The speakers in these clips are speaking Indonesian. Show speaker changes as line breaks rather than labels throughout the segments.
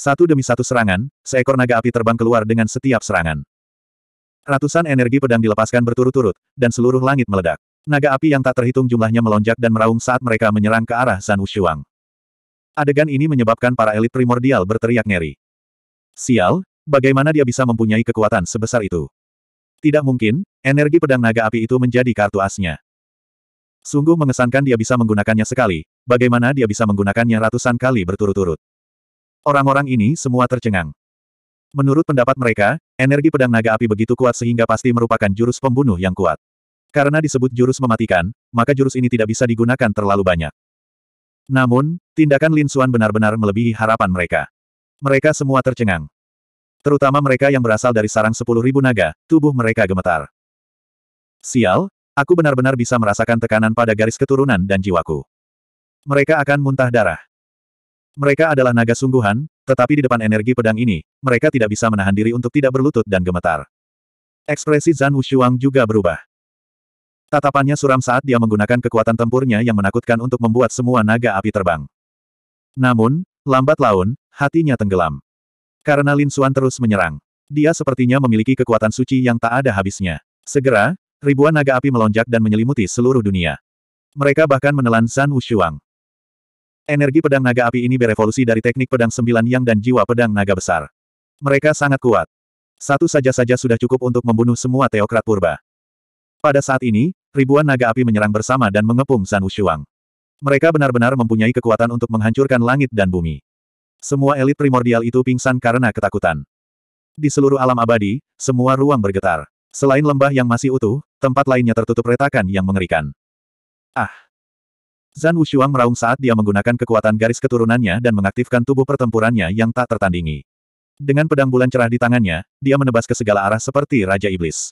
Satu demi satu serangan, seekor naga api terbang keluar dengan setiap serangan. Ratusan energi pedang dilepaskan berturut-turut, dan seluruh langit meledak. Naga api yang tak terhitung jumlahnya melonjak dan meraung saat mereka menyerang ke arah Zan Wushuang. Adegan ini menyebabkan para elit primordial berteriak ngeri. Sial, bagaimana dia bisa mempunyai kekuatan sebesar itu? Tidak mungkin, energi pedang naga api itu menjadi kartu asnya. Sungguh mengesankan dia bisa menggunakannya sekali, bagaimana dia bisa menggunakannya ratusan kali berturut-turut. Orang-orang ini semua tercengang. Menurut pendapat mereka, energi pedang naga api begitu kuat sehingga pasti merupakan jurus pembunuh yang kuat. Karena disebut jurus mematikan, maka jurus ini tidak bisa digunakan terlalu banyak. Namun, tindakan Lin Suan benar-benar melebihi harapan mereka. Mereka semua tercengang. Terutama mereka yang berasal dari sarang sepuluh ribu naga, tubuh mereka gemetar. Sial, aku benar-benar bisa merasakan tekanan pada garis keturunan dan jiwaku. Mereka akan muntah darah. Mereka adalah naga sungguhan, tetapi di depan energi pedang ini, mereka tidak bisa menahan diri untuk tidak berlutut dan gemetar. Ekspresi Zhan Wushuang juga berubah. Tatapannya suram saat dia menggunakan kekuatan tempurnya yang menakutkan untuk membuat semua naga api terbang. Namun, lambat laun, hatinya tenggelam. Karena Lin Xuan terus menyerang. Dia sepertinya memiliki kekuatan suci yang tak ada habisnya. Segera, ribuan naga api melonjak dan menyelimuti seluruh dunia. Mereka bahkan menelan Zhan Wushuang. Energi pedang naga api ini berevolusi dari teknik pedang sembilan yang dan jiwa pedang naga besar. Mereka sangat kuat. Satu saja-saja sudah cukup untuk membunuh semua teokrat purba. Pada saat ini, ribuan naga api menyerang bersama dan mengepung San Wushuang. Mereka benar-benar mempunyai kekuatan untuk menghancurkan langit dan bumi. Semua elit primordial itu pingsan karena ketakutan. Di seluruh alam abadi, semua ruang bergetar. Selain lembah yang masih utuh, tempat lainnya tertutup retakan yang mengerikan. Ah! Zan Wushuang meraung saat dia menggunakan kekuatan garis keturunannya dan mengaktifkan tubuh pertempurannya yang tak tertandingi. Dengan pedang bulan cerah di tangannya, dia menebas ke segala arah seperti Raja Iblis.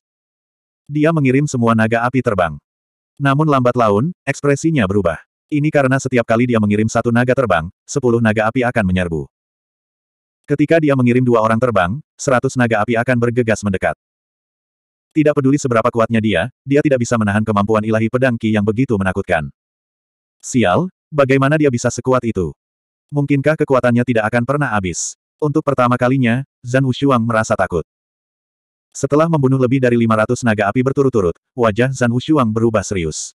Dia mengirim semua naga api terbang. Namun lambat laun, ekspresinya berubah. Ini karena setiap kali dia mengirim satu naga terbang, sepuluh naga api akan menyerbu. Ketika dia mengirim dua orang terbang, seratus naga api akan bergegas mendekat. Tidak peduli seberapa kuatnya dia, dia tidak bisa menahan kemampuan ilahi pedang Ki yang begitu menakutkan. Sial, bagaimana dia bisa sekuat itu? Mungkinkah kekuatannya tidak akan pernah habis? Untuk pertama kalinya, Zhan Wushuang merasa takut. Setelah membunuh lebih dari 500 naga api berturut-turut, wajah Zhan Wushuang berubah serius.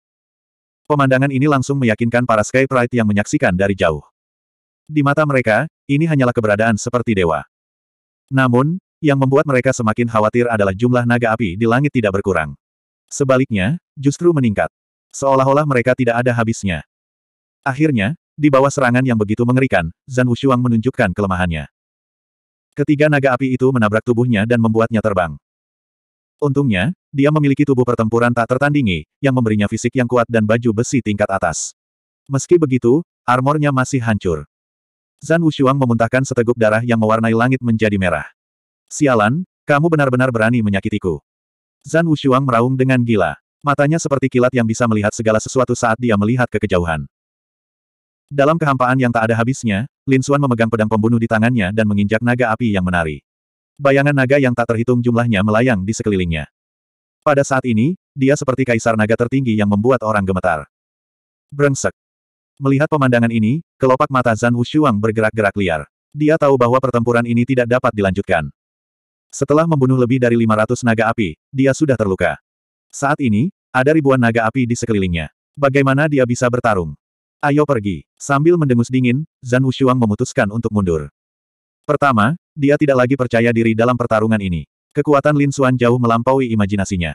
Pemandangan ini langsung meyakinkan para Sky Pride yang menyaksikan dari jauh. Di mata mereka, ini hanyalah keberadaan seperti dewa. Namun, yang membuat mereka semakin khawatir adalah jumlah naga api di langit tidak berkurang. Sebaliknya, justru meningkat. Seolah-olah mereka tidak ada habisnya. Akhirnya, di bawah serangan yang begitu mengerikan, Zan Wushuang menunjukkan kelemahannya. Ketiga naga api itu menabrak tubuhnya dan membuatnya terbang. Untungnya, dia memiliki tubuh pertempuran tak tertandingi, yang memberinya fisik yang kuat dan baju besi tingkat atas. Meski begitu, armornya masih hancur. Zan Wushuang memuntahkan seteguk darah yang mewarnai langit menjadi merah. Sialan, kamu benar-benar berani menyakitiku. Zan Wushuang meraung dengan gila. Matanya seperti kilat yang bisa melihat segala sesuatu saat dia melihat ke kejauhan. Dalam kehampaan yang tak ada habisnya, Lin Xuan memegang pedang pembunuh di tangannya dan menginjak naga api yang menari. Bayangan naga yang tak terhitung jumlahnya melayang di sekelilingnya. Pada saat ini, dia seperti kaisar naga tertinggi yang membuat orang gemetar. Brengsek. Melihat pemandangan ini, kelopak mata Zan Wushuang bergerak-gerak liar. Dia tahu bahwa pertempuran ini tidak dapat dilanjutkan. Setelah membunuh lebih dari 500 naga api, dia sudah terluka. Saat ini, ada ribuan naga api di sekelilingnya. Bagaimana dia bisa bertarung? Ayo pergi. Sambil mendengus dingin, Zhan Wushuang memutuskan untuk mundur. Pertama, dia tidak lagi percaya diri dalam pertarungan ini. Kekuatan Lin Xuan jauh melampaui imajinasinya.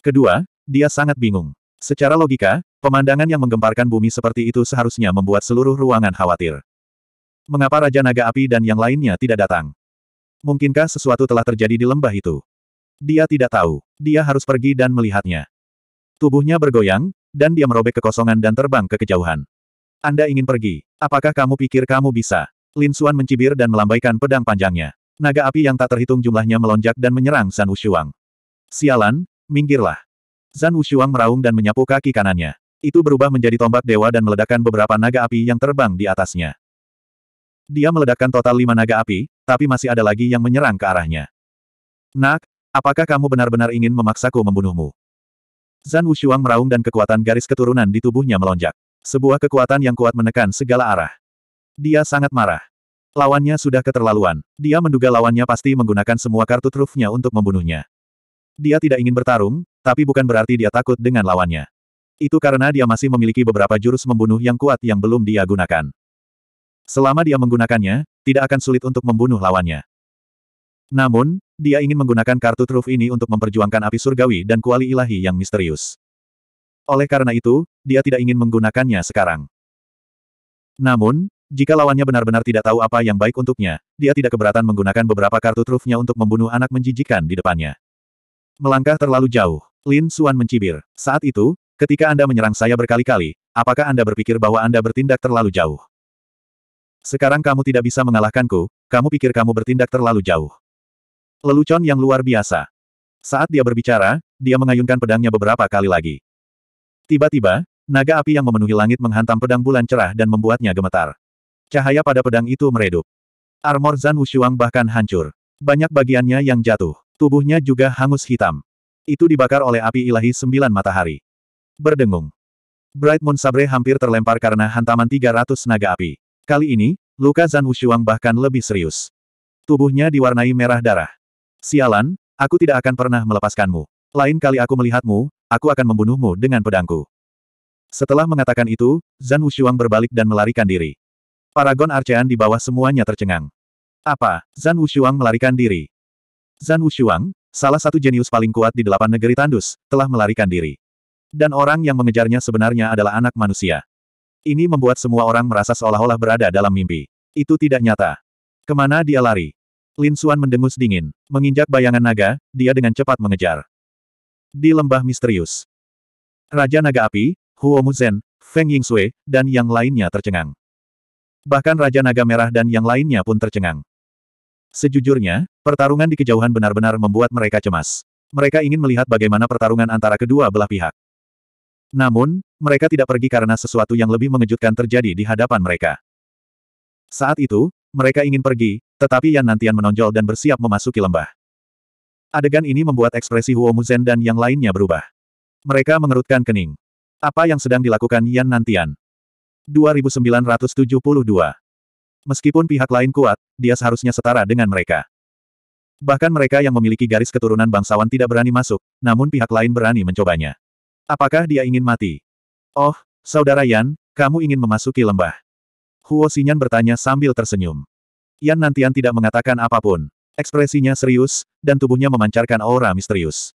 Kedua, dia sangat bingung. Secara logika, pemandangan yang menggemparkan bumi seperti itu seharusnya membuat seluruh ruangan khawatir. Mengapa Raja Naga Api dan yang lainnya tidak datang? Mungkinkah sesuatu telah terjadi di lembah itu? Dia tidak tahu. Dia harus pergi dan melihatnya. Tubuhnya bergoyang, dan dia merobek kekosongan dan terbang ke kejauhan. Anda ingin pergi. Apakah kamu pikir kamu bisa? Lin Xuan mencibir dan melambaikan pedang panjangnya. Naga api yang tak terhitung jumlahnya melonjak dan menyerang Zan Wushuang. Sialan, minggirlah. Zan Wushuang meraung dan menyapu kaki kanannya. Itu berubah menjadi tombak dewa dan meledakkan beberapa naga api yang terbang di atasnya. Dia meledakkan total lima naga api, tapi masih ada lagi yang menyerang ke arahnya. Nak, Apakah kamu benar-benar ingin memaksaku membunuhmu? Zan Wushuang meraung dan kekuatan garis keturunan di tubuhnya melonjak. Sebuah kekuatan yang kuat menekan segala arah. Dia sangat marah. Lawannya sudah keterlaluan. Dia menduga lawannya pasti menggunakan semua kartu trufnya untuk membunuhnya. Dia tidak ingin bertarung, tapi bukan berarti dia takut dengan lawannya. Itu karena dia masih memiliki beberapa jurus membunuh yang kuat yang belum dia gunakan. Selama dia menggunakannya, tidak akan sulit untuk membunuh lawannya. Namun, dia ingin menggunakan kartu truf ini untuk memperjuangkan api surgawi dan kuali ilahi yang misterius. Oleh karena itu, dia tidak ingin menggunakannya sekarang. Namun, jika lawannya benar-benar tidak tahu apa yang baik untuknya, dia tidak keberatan menggunakan beberapa kartu trufnya untuk membunuh anak menjijikan di depannya. Melangkah terlalu jauh, Lin Suan mencibir. Saat itu, ketika Anda menyerang saya berkali-kali, apakah Anda berpikir bahwa Anda bertindak terlalu jauh? Sekarang kamu tidak bisa mengalahkanku, kamu pikir kamu bertindak terlalu jauh. Lelucon yang luar biasa. Saat dia berbicara, dia mengayunkan pedangnya beberapa kali lagi. Tiba-tiba, naga api yang memenuhi langit menghantam pedang bulan cerah dan membuatnya gemetar. Cahaya pada pedang itu meredup. Armor Zan Wushuang bahkan hancur. Banyak bagiannya yang jatuh. Tubuhnya juga hangus hitam. Itu dibakar oleh api ilahi sembilan matahari. Berdengung. Bright Moon Sabre hampir terlempar karena hantaman 300 naga api. Kali ini, luka Zan Wushuang bahkan lebih serius. Tubuhnya diwarnai merah darah. Sialan, aku tidak akan pernah melepaskanmu. Lain kali aku melihatmu, aku akan membunuhmu dengan pedangku. Setelah mengatakan itu, Zan Wushuang berbalik dan melarikan diri. Paragon Arcean di bawah semuanya tercengang. Apa? Zan Wushuang melarikan diri. Zan Wushuang, salah satu jenius paling kuat di delapan negeri tandus, telah melarikan diri. Dan orang yang mengejarnya sebenarnya adalah anak manusia. Ini membuat semua orang merasa seolah-olah berada dalam mimpi. Itu tidak nyata. Kemana dia lari? Lin Suan mendengus dingin. Menginjak bayangan naga, dia dengan cepat mengejar. Di lembah misterius. Raja Naga Api, Huo Muzhen, Feng Yingsui, dan yang lainnya tercengang. Bahkan Raja Naga Merah dan yang lainnya pun tercengang. Sejujurnya, pertarungan di kejauhan benar-benar membuat mereka cemas. Mereka ingin melihat bagaimana pertarungan antara kedua belah pihak. Namun, mereka tidak pergi karena sesuatu yang lebih mengejutkan terjadi di hadapan mereka. Saat itu, mereka ingin pergi, tetapi Yan Nantian menonjol dan bersiap memasuki lembah. Adegan ini membuat ekspresi Huo Muzen dan yang lainnya berubah. Mereka mengerutkan kening. Apa yang sedang dilakukan Yan Nantian? 2972. Meskipun pihak lain kuat, dia seharusnya setara dengan mereka. Bahkan mereka yang memiliki garis keturunan bangsawan tidak berani masuk, namun pihak lain berani mencobanya. Apakah dia ingin mati? Oh, Saudara Yan, kamu ingin memasuki lembah. Huo Xinyan bertanya sambil tersenyum. Yan Nantian tidak mengatakan apapun. Ekspresinya serius, dan tubuhnya memancarkan aura misterius.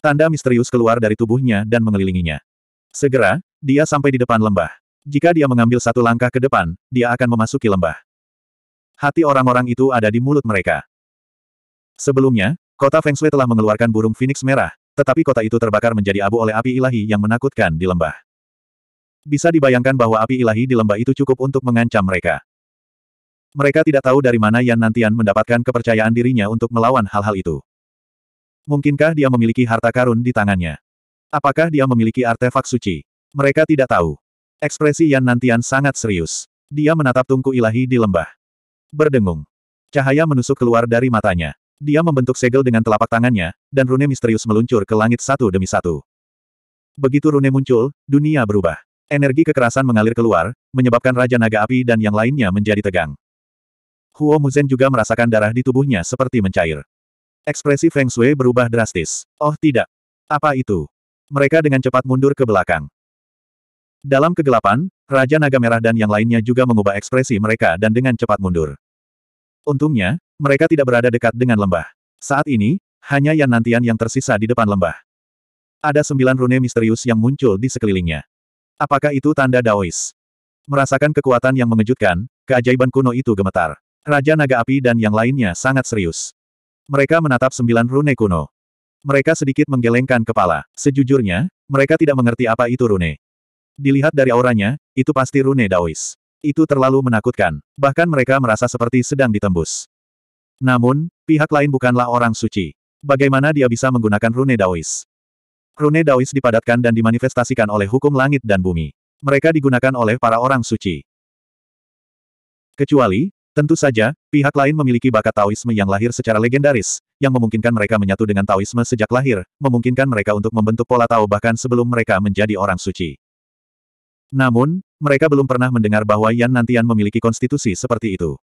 Tanda misterius keluar dari tubuhnya dan mengelilinginya. Segera, dia sampai di depan lembah. Jika dia mengambil satu langkah ke depan, dia akan memasuki lembah. Hati orang-orang itu ada di mulut mereka. Sebelumnya, kota Feng Shui telah mengeluarkan burung Phoenix merah, tetapi kota itu terbakar menjadi abu oleh api ilahi yang menakutkan di lembah. Bisa dibayangkan bahwa api ilahi di lembah itu cukup untuk mengancam mereka. Mereka tidak tahu dari mana Yan Nantian mendapatkan kepercayaan dirinya untuk melawan hal-hal itu. Mungkinkah dia memiliki harta karun di tangannya? Apakah dia memiliki artefak suci? Mereka tidak tahu. Ekspresi Yan Nantian sangat serius. Dia menatap tungku ilahi di lembah. Berdengung. Cahaya menusuk keluar dari matanya. Dia membentuk segel dengan telapak tangannya, dan rune misterius meluncur ke langit satu demi satu. Begitu rune muncul, dunia berubah. Energi kekerasan mengalir keluar, menyebabkan Raja Naga Api dan yang lainnya menjadi tegang. Huo Muzen juga merasakan darah di tubuhnya seperti mencair. Ekspresi Feng Shui berubah drastis. Oh tidak. Apa itu? Mereka dengan cepat mundur ke belakang. Dalam kegelapan, Raja Naga Merah dan yang lainnya juga mengubah ekspresi mereka dan dengan cepat mundur. Untungnya, mereka tidak berada dekat dengan lembah. Saat ini, hanya Yan Nantian yang tersisa di depan lembah. Ada sembilan rune misterius yang muncul di sekelilingnya. Apakah itu tanda Daois? Merasakan kekuatan yang mengejutkan, keajaiban kuno itu gemetar. Raja Naga Api dan yang lainnya sangat serius. Mereka menatap sembilan rune kuno. Mereka sedikit menggelengkan kepala. Sejujurnya, mereka tidak mengerti apa itu rune. Dilihat dari auranya, itu pasti rune Daois. Itu terlalu menakutkan. Bahkan mereka merasa seperti sedang ditembus. Namun, pihak lain bukanlah orang suci. Bagaimana dia bisa menggunakan rune Daois? Rune Daois dipadatkan dan dimanifestasikan oleh hukum langit dan bumi. Mereka digunakan oleh para orang suci. Kecuali, tentu saja, pihak lain memiliki bakat Taoisme yang lahir secara legendaris, yang memungkinkan mereka menyatu dengan Taoisme sejak lahir, memungkinkan mereka untuk membentuk pola Tao bahkan sebelum mereka menjadi orang suci. Namun, mereka belum pernah mendengar bahwa Yan Nantian memiliki konstitusi seperti itu.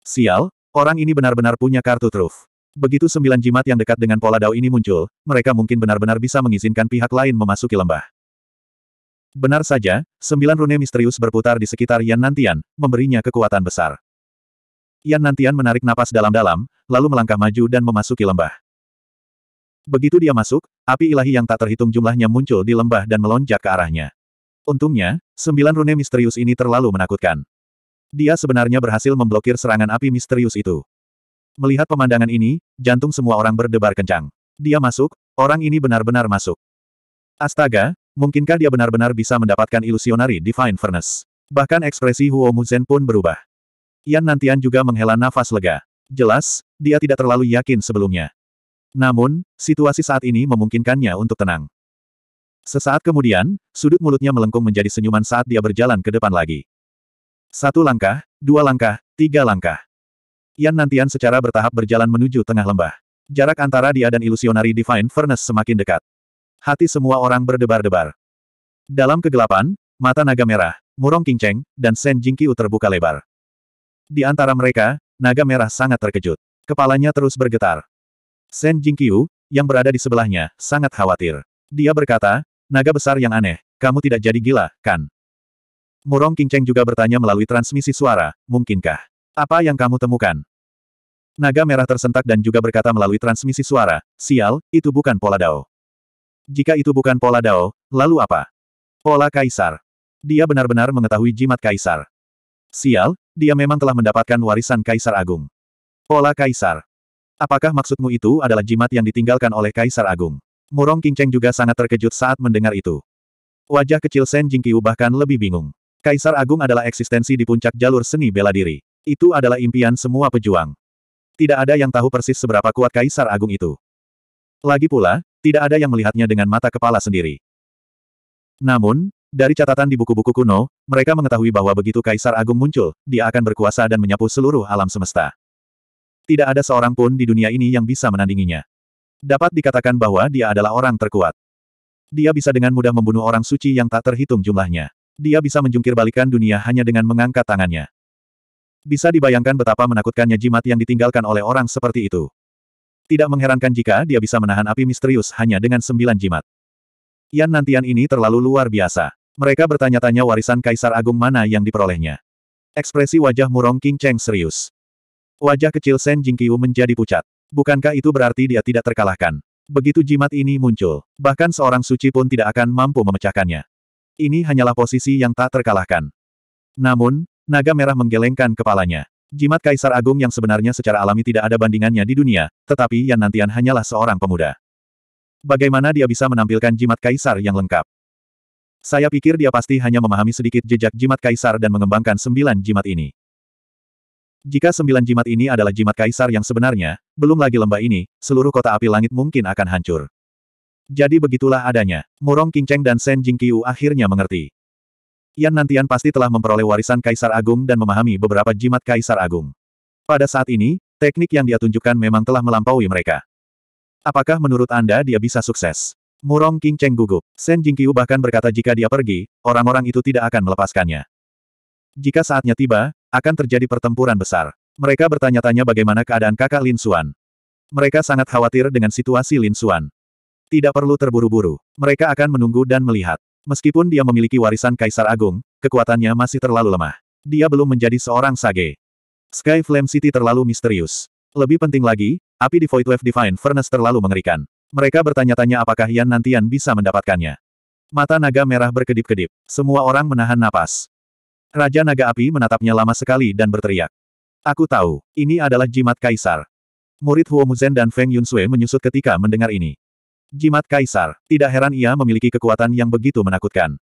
Sial, orang ini benar-benar punya kartu truf. Begitu sembilan jimat yang dekat dengan pola dao ini muncul, mereka mungkin benar-benar bisa mengizinkan pihak lain memasuki lembah. Benar saja, sembilan rune misterius berputar di sekitar Yan Nantian, memberinya kekuatan besar. Yan Nantian menarik napas dalam-dalam, lalu melangkah maju dan memasuki lembah. Begitu dia masuk, api ilahi yang tak terhitung jumlahnya muncul di lembah dan melonjak ke arahnya. Untungnya, sembilan rune misterius ini terlalu menakutkan. Dia sebenarnya berhasil memblokir serangan api misterius itu. Melihat pemandangan ini, jantung semua orang berdebar kencang. Dia masuk, orang ini benar-benar masuk. Astaga, mungkinkah dia benar-benar bisa mendapatkan ilusionari Divine Furnace? Bahkan ekspresi Huo Muzhen pun berubah. Yan Nantian juga menghela nafas lega. Jelas, dia tidak terlalu yakin sebelumnya. Namun, situasi saat ini memungkinkannya untuk tenang. Sesaat kemudian, sudut mulutnya melengkung menjadi senyuman saat dia berjalan ke depan lagi. Satu langkah, dua langkah, tiga langkah. Yan Nantian secara bertahap berjalan menuju tengah lembah. Jarak antara dia dan ilusionari Divine Furnace semakin dekat. Hati semua orang berdebar-debar. Dalam kegelapan, mata naga merah, murong kinceng, dan sen jingkiu terbuka lebar. Di antara mereka, naga merah sangat terkejut. Kepalanya terus bergetar. Sen Jingqiu, yang berada di sebelahnya, sangat khawatir. Dia berkata, naga besar yang aneh, kamu tidak jadi gila, kan? Murong Kinceng juga bertanya melalui transmisi suara, mungkinkah? Apa yang kamu temukan? Naga merah tersentak dan juga berkata melalui transmisi suara, sial, itu bukan pola Dao. Jika itu bukan pola Dao, lalu apa? Pola Kaisar. Dia benar-benar mengetahui jimat Kaisar. Sial, dia memang telah mendapatkan warisan Kaisar Agung. Pola Kaisar. Apakah maksudmu itu adalah jimat yang ditinggalkan oleh Kaisar Agung? Murong Kinceng juga sangat terkejut saat mendengar itu. Wajah kecil Sen Jingqiu bahkan lebih bingung. Kaisar Agung adalah eksistensi di puncak jalur seni bela diri. Itu adalah impian semua pejuang. Tidak ada yang tahu persis seberapa kuat Kaisar Agung itu. Lagi pula, tidak ada yang melihatnya dengan mata kepala sendiri. Namun, dari catatan di buku-buku kuno, mereka mengetahui bahwa begitu Kaisar Agung muncul, dia akan berkuasa dan menyapu seluruh alam semesta. Tidak ada seorang pun di dunia ini yang bisa menandinginya. Dapat dikatakan bahwa dia adalah orang terkuat. Dia bisa dengan mudah membunuh orang suci yang tak terhitung jumlahnya. Dia bisa menjungkir balikan dunia hanya dengan mengangkat tangannya. Bisa dibayangkan betapa menakutkannya jimat yang ditinggalkan oleh orang seperti itu. Tidak mengherankan jika dia bisa menahan api misterius hanya dengan sembilan jimat. Yan Nantian ini terlalu luar biasa. Mereka bertanya-tanya warisan Kaisar Agung mana yang diperolehnya. Ekspresi wajah Murong King Cheng serius. Wajah kecil Sen Jingqiu menjadi pucat. Bukankah itu berarti dia tidak terkalahkan? Begitu jimat ini muncul, bahkan seorang suci pun tidak akan mampu memecahkannya. Ini hanyalah posisi yang tak terkalahkan. Namun, Naga merah menggelengkan kepalanya. Jimat Kaisar Agung yang sebenarnya secara alami tidak ada bandingannya di dunia, tetapi Yan Nantian hanyalah seorang pemuda. Bagaimana dia bisa menampilkan jimat kaisar yang lengkap? Saya pikir dia pasti hanya memahami sedikit jejak jimat kaisar dan mengembangkan sembilan jimat ini. Jika sembilan jimat ini adalah jimat kaisar yang sebenarnya, belum lagi lembah ini, seluruh kota api langit mungkin akan hancur. Jadi begitulah adanya. Murong Kingceng dan Sen Jingqiu akhirnya mengerti. Yan Nantian pasti telah memperoleh warisan Kaisar Agung dan memahami beberapa jimat Kaisar Agung. Pada saat ini, teknik yang dia tunjukkan memang telah melampaui mereka. Apakah menurut Anda dia bisa sukses? Murong King Cheng gugup. Shen Jingqiu bahkan berkata jika dia pergi, orang-orang itu tidak akan melepaskannya. Jika saatnya tiba, akan terjadi pertempuran besar. Mereka bertanya-tanya bagaimana keadaan kakak Lin Xuan. Mereka sangat khawatir dengan situasi Lin Xuan. Tidak perlu terburu-buru. Mereka akan menunggu dan melihat. Meskipun dia memiliki warisan Kaisar Agung, kekuatannya masih terlalu lemah. Dia belum menjadi seorang sage. Sky Flame City terlalu misterius. Lebih penting lagi, api di Void Wave Divine Furnace terlalu mengerikan. Mereka bertanya-tanya apakah Yan nantian bisa mendapatkannya. Mata naga merah berkedip-kedip. Semua orang menahan napas. Raja Naga Api menatapnya lama sekali dan berteriak. Aku tahu, ini adalah jimat kaisar. Murid Huomuzen dan Feng Yunsue menyusut ketika mendengar ini. Jimat Kaisar. Tidak heran ia memiliki kekuatan yang begitu menakutkan.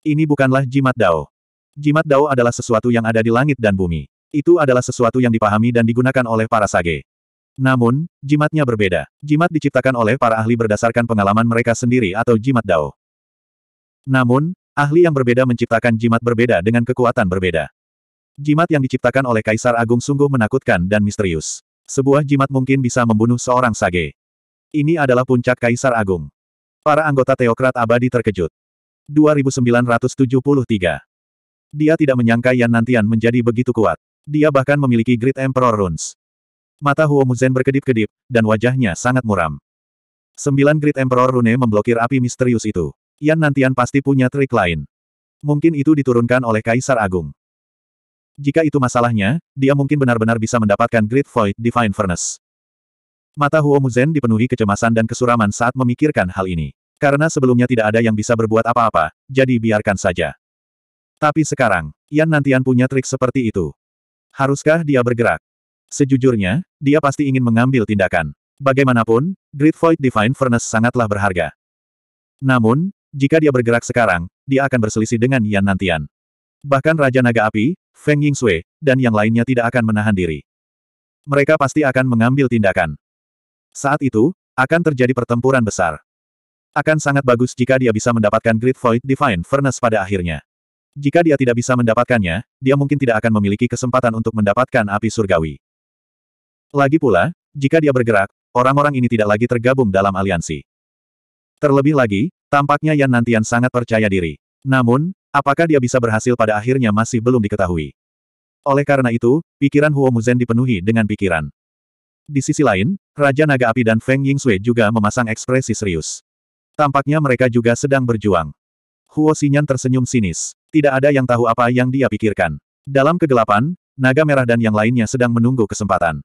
Ini bukanlah jimat Dao. Jimat Dao adalah sesuatu yang ada di langit dan bumi. Itu adalah sesuatu yang dipahami dan digunakan oleh para sage. Namun, jimatnya berbeda. Jimat diciptakan oleh para ahli berdasarkan pengalaman mereka sendiri atau jimat Dao. Namun, ahli yang berbeda menciptakan jimat berbeda dengan kekuatan berbeda. Jimat yang diciptakan oleh Kaisar Agung sungguh menakutkan dan misterius. Sebuah jimat mungkin bisa membunuh seorang sage. Ini adalah puncak Kaisar Agung. Para anggota teokrat abadi terkejut. 2973. Dia tidak menyangka Yan Nantian menjadi begitu kuat. Dia bahkan memiliki Great Emperor Runes. Mata Huo Muzen berkedip-kedip, dan wajahnya sangat muram. Sembilan Great Emperor Rune memblokir api misterius itu. Yan Nantian pasti punya trik lain. Mungkin itu diturunkan oleh Kaisar Agung. Jika itu masalahnya, dia mungkin benar-benar bisa mendapatkan Great Void Divine Furnace. Mata Huo Muzen dipenuhi kecemasan dan kesuraman saat memikirkan hal ini. Karena sebelumnya tidak ada yang bisa berbuat apa-apa, jadi biarkan saja. Tapi sekarang, Yan Nantian punya trik seperti itu. Haruskah dia bergerak? Sejujurnya, dia pasti ingin mengambil tindakan. Bagaimanapun, Great Void Divine Furnace sangatlah berharga. Namun, jika dia bergerak sekarang, dia akan berselisih dengan Yan Nantian. Bahkan Raja Naga Api, Feng Sui, dan yang lainnya tidak akan menahan diri. Mereka pasti akan mengambil tindakan. Saat itu, akan terjadi pertempuran besar. Akan sangat bagus jika dia bisa mendapatkan Great Void Divine Furnace pada akhirnya. Jika dia tidak bisa mendapatkannya, dia mungkin tidak akan memiliki kesempatan untuk mendapatkan api surgawi. Lagi pula, jika dia bergerak, orang-orang ini tidak lagi tergabung dalam aliansi. Terlebih lagi, tampaknya Yan Nantian sangat percaya diri. Namun, apakah dia bisa berhasil pada akhirnya masih belum diketahui. Oleh karena itu, pikiran Huo Muzen dipenuhi dengan pikiran. Di sisi lain, Raja Naga Api dan Feng Ying Yingsui juga memasang ekspresi serius. Tampaknya mereka juga sedang berjuang. Huo Xinyan tersenyum sinis. Tidak ada yang tahu apa yang dia pikirkan. Dalam kegelapan, Naga Merah dan yang lainnya sedang menunggu kesempatan.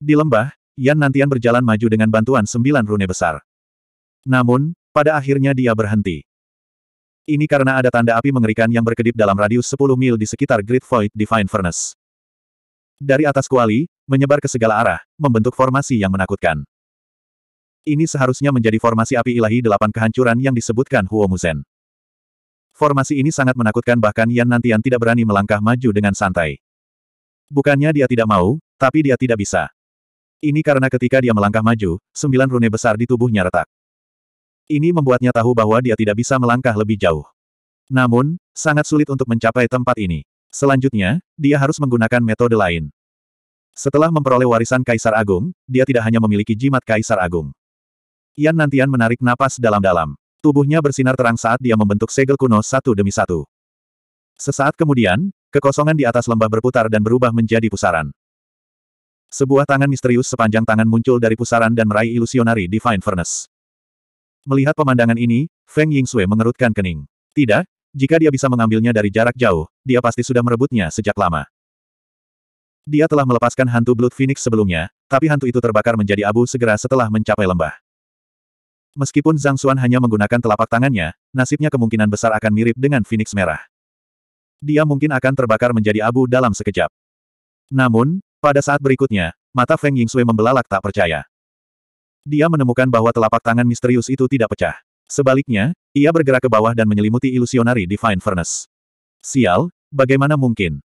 Di lembah, Yan Nantian berjalan maju dengan bantuan sembilan rune besar. Namun, pada akhirnya dia berhenti. Ini karena ada tanda api mengerikan yang berkedip dalam radius 10 mil di sekitar Great Void Divine Furnace. Dari atas kuali, menyebar ke segala arah, membentuk formasi yang menakutkan. Ini seharusnya menjadi formasi api ilahi delapan kehancuran yang disebutkan Huo Muzen. Formasi ini sangat menakutkan bahkan Yan Nantian tidak berani melangkah maju dengan santai. Bukannya dia tidak mau, tapi dia tidak bisa. Ini karena ketika dia melangkah maju, sembilan rune besar di tubuhnya retak. Ini membuatnya tahu bahwa dia tidak bisa melangkah lebih jauh. Namun, sangat sulit untuk mencapai tempat ini. Selanjutnya, dia harus menggunakan metode lain. Setelah memperoleh warisan Kaisar Agung, dia tidak hanya memiliki jimat Kaisar Agung. Yan Nantian menarik napas dalam-dalam. Tubuhnya bersinar terang saat dia membentuk segel kuno satu demi satu. Sesaat kemudian, kekosongan di atas lembah berputar dan berubah menjadi pusaran. Sebuah tangan misterius sepanjang tangan muncul dari pusaran dan meraih ilusionari Divine Furnace. Melihat pemandangan ini, Feng Sui mengerutkan kening. Tidak, jika dia bisa mengambilnya dari jarak jauh, dia pasti sudah merebutnya sejak lama. Dia telah melepaskan hantu Blood Phoenix sebelumnya, tapi hantu itu terbakar menjadi abu segera setelah mencapai lembah. Meskipun Zhang Xuan hanya menggunakan telapak tangannya, nasibnya kemungkinan besar akan mirip dengan Phoenix Merah. Dia mungkin akan terbakar menjadi abu dalam sekejap. Namun, pada saat berikutnya, mata Feng Yingxue membelalak tak percaya. Dia menemukan bahwa telapak tangan misterius itu tidak pecah. Sebaliknya, ia bergerak ke bawah dan menyelimuti ilusionari Divine Furnace. Sial, bagaimana mungkin?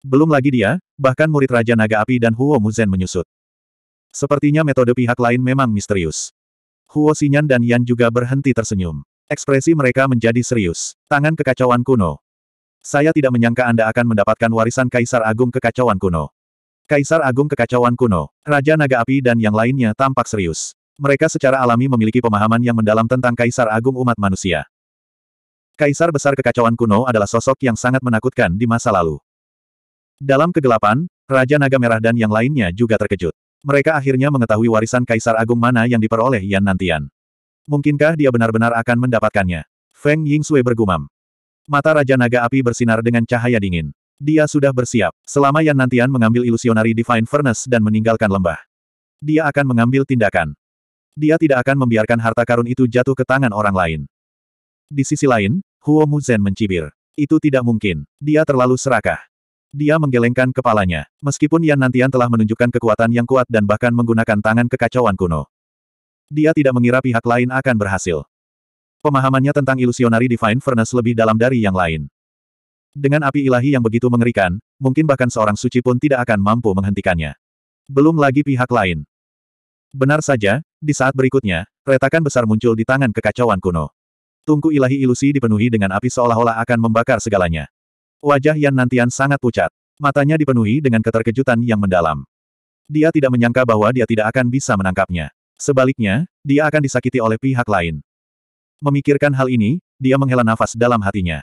Belum lagi dia, bahkan murid Raja Naga Api dan Huo Muzhen menyusut. Sepertinya metode pihak lain memang misterius. Huo Xinyan dan Yan juga berhenti tersenyum. Ekspresi mereka menjadi serius. Tangan kekacauan kuno. Saya tidak menyangka Anda akan mendapatkan warisan Kaisar Agung Kekacauan Kuno. Kaisar Agung Kekacauan Kuno, Raja Naga Api dan yang lainnya tampak serius. Mereka secara alami memiliki pemahaman yang mendalam tentang Kaisar Agung umat manusia. Kaisar Besar Kekacauan Kuno adalah sosok yang sangat menakutkan di masa lalu. Dalam kegelapan, Raja Naga Merah dan yang lainnya juga terkejut. Mereka akhirnya mengetahui warisan Kaisar Agung mana yang diperoleh Yan Nantian. Mungkinkah dia benar-benar akan mendapatkannya? Feng Ying Sui bergumam. Mata Raja Naga Api bersinar dengan cahaya dingin. Dia sudah bersiap, selama Yan Nantian mengambil ilusionari Divine Furnace dan meninggalkan lembah. Dia akan mengambil tindakan. Dia tidak akan membiarkan harta karun itu jatuh ke tangan orang lain. Di sisi lain, Huo Muzhen mencibir. Itu tidak mungkin. Dia terlalu serakah. Dia menggelengkan kepalanya, meskipun Yan Nantian telah menunjukkan kekuatan yang kuat dan bahkan menggunakan tangan kekacauan kuno. Dia tidak mengira pihak lain akan berhasil. Pemahamannya tentang ilusionari Divine Furnace lebih dalam dari yang lain. Dengan api ilahi yang begitu mengerikan, mungkin bahkan seorang suci pun tidak akan mampu menghentikannya. Belum lagi pihak lain. Benar saja, di saat berikutnya, retakan besar muncul di tangan kekacauan kuno. Tungku ilahi ilusi dipenuhi dengan api seolah-olah akan membakar segalanya. Wajah Yan Nantian sangat pucat. Matanya dipenuhi dengan keterkejutan yang mendalam. Dia tidak menyangka bahwa dia tidak akan bisa menangkapnya. Sebaliknya, dia akan disakiti oleh pihak lain. Memikirkan hal ini, dia menghela nafas dalam hatinya.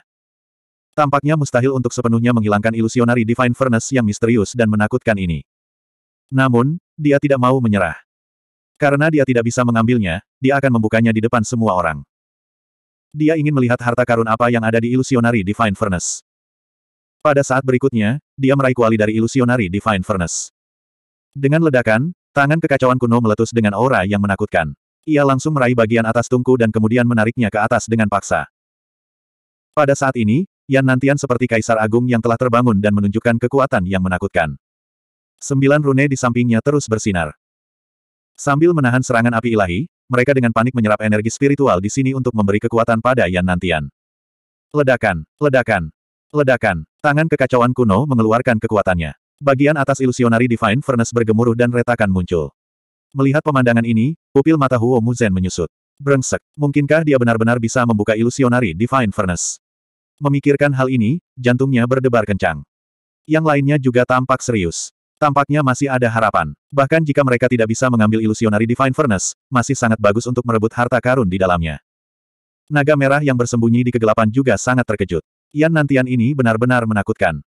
Tampaknya mustahil untuk sepenuhnya menghilangkan ilusionari Divine Furnace yang misterius dan menakutkan ini. Namun, dia tidak mau menyerah. Karena dia tidak bisa mengambilnya, dia akan membukanya di depan semua orang. Dia ingin melihat harta karun apa yang ada di ilusionari Divine Furnace. Pada saat berikutnya, dia meraih kuali dari ilusionari Divine Furnace. Dengan ledakan, tangan kekacauan kuno meletus dengan aura yang menakutkan. Ia langsung meraih bagian atas tungku dan kemudian menariknya ke atas dengan paksa. Pada saat ini, Yan Nantian seperti kaisar agung yang telah terbangun dan menunjukkan kekuatan yang menakutkan. Sembilan rune di sampingnya terus bersinar. Sambil menahan serangan api ilahi, mereka dengan panik menyerap energi spiritual di sini untuk memberi kekuatan pada Yan Nantian. Ledakan, ledakan, Ledakan. Tangan kekacauan kuno mengeluarkan kekuatannya. Bagian atas ilusionari Divine Furnace bergemuruh dan retakan muncul. Melihat pemandangan ini, pupil mata Huo Muzen menyusut. Brengsek, mungkinkah dia benar-benar bisa membuka ilusionari Divine Furnace? Memikirkan hal ini, jantungnya berdebar kencang. Yang lainnya juga tampak serius. Tampaknya masih ada harapan. Bahkan jika mereka tidak bisa mengambil ilusionari Divine Furnace, masih sangat bagus untuk merebut harta karun di dalamnya. Naga merah yang bersembunyi di kegelapan juga sangat terkejut. Yan Nantian ini benar-benar menakutkan.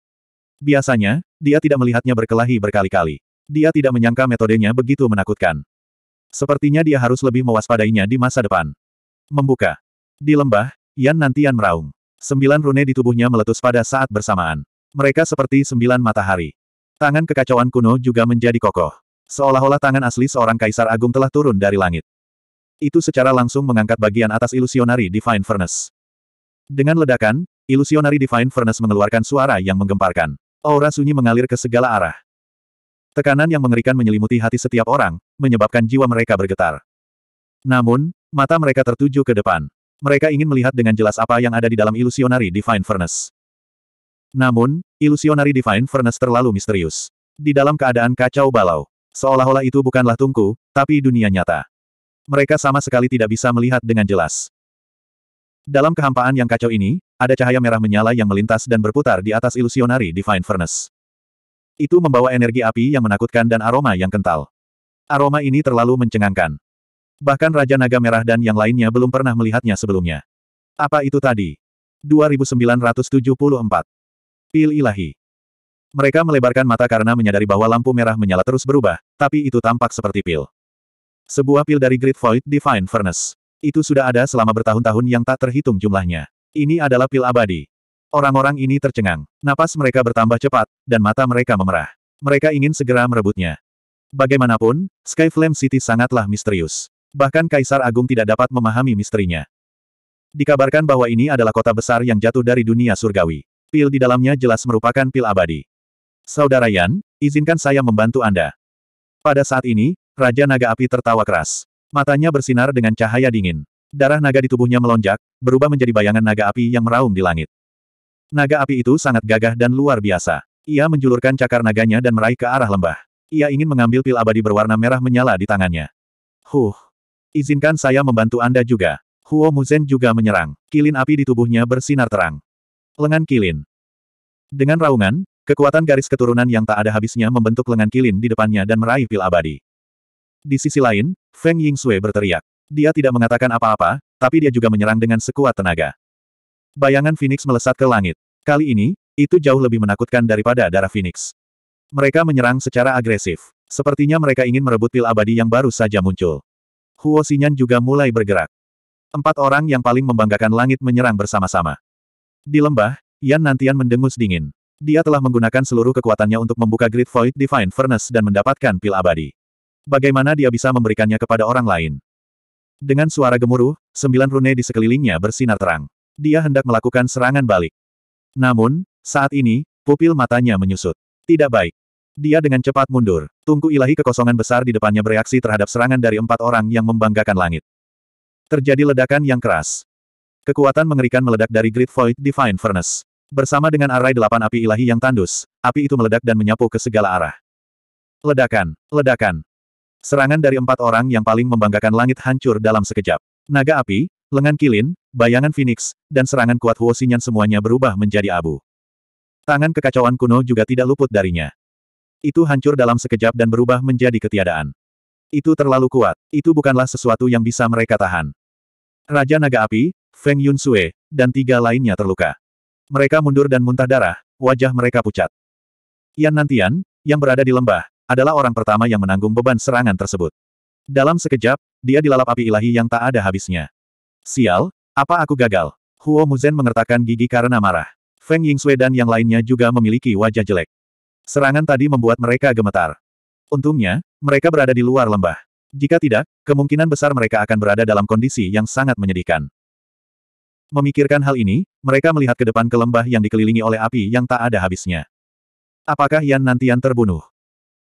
Biasanya, dia tidak melihatnya berkelahi berkali-kali. Dia tidak menyangka metodenya begitu menakutkan. Sepertinya dia harus lebih mewaspadainya di masa depan. Membuka. Di lembah, Yan Nantian meraung. Sembilan rune di tubuhnya meletus pada saat bersamaan. Mereka seperti sembilan matahari. Tangan kekacauan kuno juga menjadi kokoh. Seolah-olah tangan asli seorang kaisar agung telah turun dari langit. Itu secara langsung mengangkat bagian atas ilusionari Divine Furnace. Dengan ledakan, Ilusionari Divine Furnace mengeluarkan suara yang menggemparkan. Aura sunyi mengalir ke segala arah. Tekanan yang mengerikan menyelimuti hati setiap orang, menyebabkan jiwa mereka bergetar. Namun, mata mereka tertuju ke depan. Mereka ingin melihat dengan jelas apa yang ada di dalam Ilusionari Divine Furnace. Namun, Ilusionari Divine Furnace terlalu misterius. Di dalam keadaan kacau balau. Seolah-olah itu bukanlah tungku, tapi dunia nyata. Mereka sama sekali tidak bisa melihat dengan jelas. Dalam kehampaan yang kacau ini, ada cahaya merah menyala yang melintas dan berputar di atas ilusionari Divine Furnace. Itu membawa energi api yang menakutkan dan aroma yang kental. Aroma ini terlalu mencengangkan. Bahkan Raja Naga Merah dan yang lainnya belum pernah melihatnya sebelumnya. Apa itu tadi? 2974. Pil ilahi. Mereka melebarkan mata karena menyadari bahwa lampu merah menyala terus berubah, tapi itu tampak seperti pil. Sebuah pil dari Great Void Divine Furnace. Itu sudah ada selama bertahun-tahun yang tak terhitung jumlahnya. Ini adalah pil abadi. Orang-orang ini tercengang. Napas mereka bertambah cepat, dan mata mereka memerah. Mereka ingin segera merebutnya. Bagaimanapun, Skyflame City sangatlah misterius. Bahkan Kaisar Agung tidak dapat memahami misterinya. Dikabarkan bahwa ini adalah kota besar yang jatuh dari dunia surgawi. Pil di dalamnya jelas merupakan pil abadi. Saudara Yan, izinkan saya membantu Anda. Pada saat ini, Raja Naga Api tertawa keras. Matanya bersinar dengan cahaya dingin. Darah naga di tubuhnya melonjak, berubah menjadi bayangan naga api yang meraung di langit. Naga api itu sangat gagah dan luar biasa. Ia menjulurkan cakar naganya dan meraih ke arah lembah. Ia ingin mengambil pil abadi berwarna merah menyala di tangannya. Huh. Izinkan saya membantu Anda juga. Huo Muzen juga menyerang. Kilin api di tubuhnya bersinar terang. Lengan kilin. Dengan raungan, kekuatan garis keturunan yang tak ada habisnya membentuk lengan kilin di depannya dan meraih pil abadi. Di sisi lain, Feng Yingsue berteriak. Dia tidak mengatakan apa-apa, tapi dia juga menyerang dengan sekuat tenaga. Bayangan Phoenix melesat ke langit. Kali ini, itu jauh lebih menakutkan daripada darah Phoenix. Mereka menyerang secara agresif. Sepertinya mereka ingin merebut pil abadi yang baru saja muncul. Huo Xinyan juga mulai bergerak. Empat orang yang paling membanggakan langit menyerang bersama-sama. Di lembah, Yan Nantian mendengus dingin. Dia telah menggunakan seluruh kekuatannya untuk membuka Great Void Divine Furnace dan mendapatkan pil abadi. Bagaimana dia bisa memberikannya kepada orang lain? Dengan suara gemuruh, sembilan rune di sekelilingnya bersinar terang. Dia hendak melakukan serangan balik. Namun, saat ini, pupil matanya menyusut. Tidak baik. Dia dengan cepat mundur. Tungku ilahi kekosongan besar di depannya bereaksi terhadap serangan dari empat orang yang membanggakan langit. Terjadi ledakan yang keras. Kekuatan mengerikan meledak dari Great Void Divine Furnace. Bersama dengan arai delapan api ilahi yang tandus, api itu meledak dan menyapu ke segala arah. Ledakan, ledakan, Serangan dari empat orang yang paling membanggakan langit hancur dalam sekejap. Naga api, lengan kilin, bayangan Phoenix, dan serangan kuat Huosinyan semuanya berubah menjadi abu. Tangan kekacauan kuno juga tidak luput darinya. Itu hancur dalam sekejap dan berubah menjadi ketiadaan. Itu terlalu kuat, itu bukanlah sesuatu yang bisa mereka tahan. Raja Naga Api, Feng Yun Sue, dan tiga lainnya terluka. Mereka mundur dan muntah darah, wajah mereka pucat. Yan Nantian, yang berada di lembah, adalah orang pertama yang menanggung beban serangan tersebut. Dalam sekejap, dia dilalap api ilahi yang tak ada habisnya. Sial, apa aku gagal? Huo Muzen mengertakkan gigi karena marah. Feng Yingsui dan yang lainnya juga memiliki wajah jelek. Serangan tadi membuat mereka gemetar. Untungnya, mereka berada di luar lembah. Jika tidak, kemungkinan besar mereka akan berada dalam kondisi yang sangat menyedihkan. Memikirkan hal ini, mereka melihat ke depan ke lembah yang dikelilingi oleh api yang tak ada habisnya. Apakah Yan Nantian terbunuh?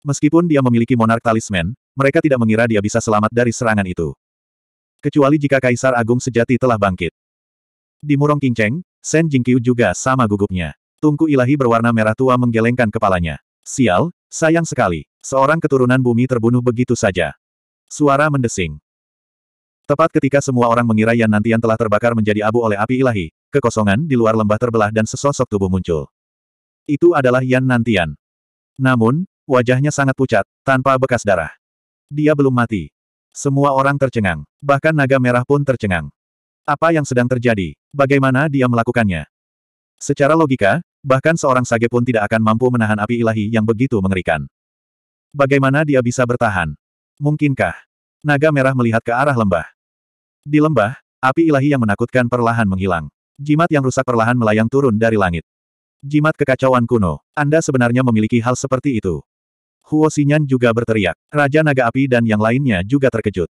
Meskipun dia memiliki monark talisman, mereka tidak mengira dia bisa selamat dari serangan itu. Kecuali jika Kaisar Agung sejati telah bangkit. Di Murong Kinceng, Sen Jingqiu juga sama gugupnya. Tungku ilahi berwarna merah tua menggelengkan kepalanya. Sial, sayang sekali. Seorang keturunan bumi terbunuh begitu saja. Suara mendesing. Tepat ketika semua orang mengira Yan Nantian telah terbakar menjadi abu oleh api ilahi, kekosongan di luar lembah terbelah dan sesosok tubuh muncul. Itu adalah Yan Nantian. Namun, Wajahnya sangat pucat, tanpa bekas darah. Dia belum mati. Semua orang tercengang. Bahkan naga merah pun tercengang. Apa yang sedang terjadi? Bagaimana dia melakukannya? Secara logika, bahkan seorang sage pun tidak akan mampu menahan api ilahi yang begitu mengerikan. Bagaimana dia bisa bertahan? Mungkinkah? Naga merah melihat ke arah lembah. Di lembah, api ilahi yang menakutkan perlahan menghilang. Jimat yang rusak perlahan melayang turun dari langit. Jimat kekacauan kuno. Anda sebenarnya memiliki hal seperti itu. Huo Xinyan juga berteriak. Raja Naga Api dan yang lainnya juga terkejut.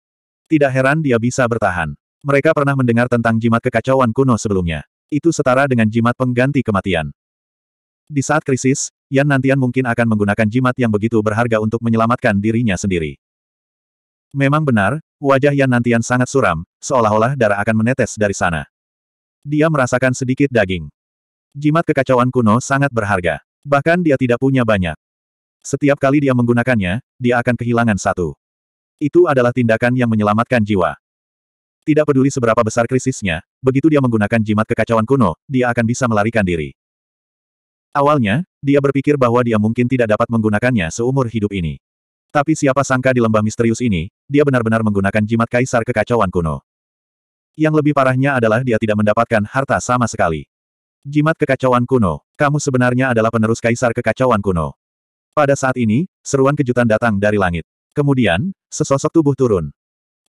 Tidak heran dia bisa bertahan. Mereka pernah mendengar tentang jimat kekacauan kuno sebelumnya. Itu setara dengan jimat pengganti kematian. Di saat krisis, Yan Nantian mungkin akan menggunakan jimat yang begitu berharga untuk menyelamatkan dirinya sendiri. Memang benar, wajah Yan Nantian sangat suram, seolah-olah darah akan menetes dari sana. Dia merasakan sedikit daging. Jimat kekacauan kuno sangat berharga. Bahkan dia tidak punya banyak. Setiap kali dia menggunakannya, dia akan kehilangan satu. Itu adalah tindakan yang menyelamatkan jiwa. Tidak peduli seberapa besar krisisnya, begitu dia menggunakan jimat kekacauan kuno, dia akan bisa melarikan diri. Awalnya, dia berpikir bahwa dia mungkin tidak dapat menggunakannya seumur hidup ini. Tapi siapa sangka di lembah misterius ini, dia benar-benar menggunakan jimat kaisar kekacauan kuno. Yang lebih parahnya adalah dia tidak mendapatkan harta sama sekali. Jimat kekacauan kuno, kamu sebenarnya adalah penerus kaisar kekacauan kuno. Pada saat ini, seruan kejutan datang dari langit. Kemudian, sesosok tubuh turun.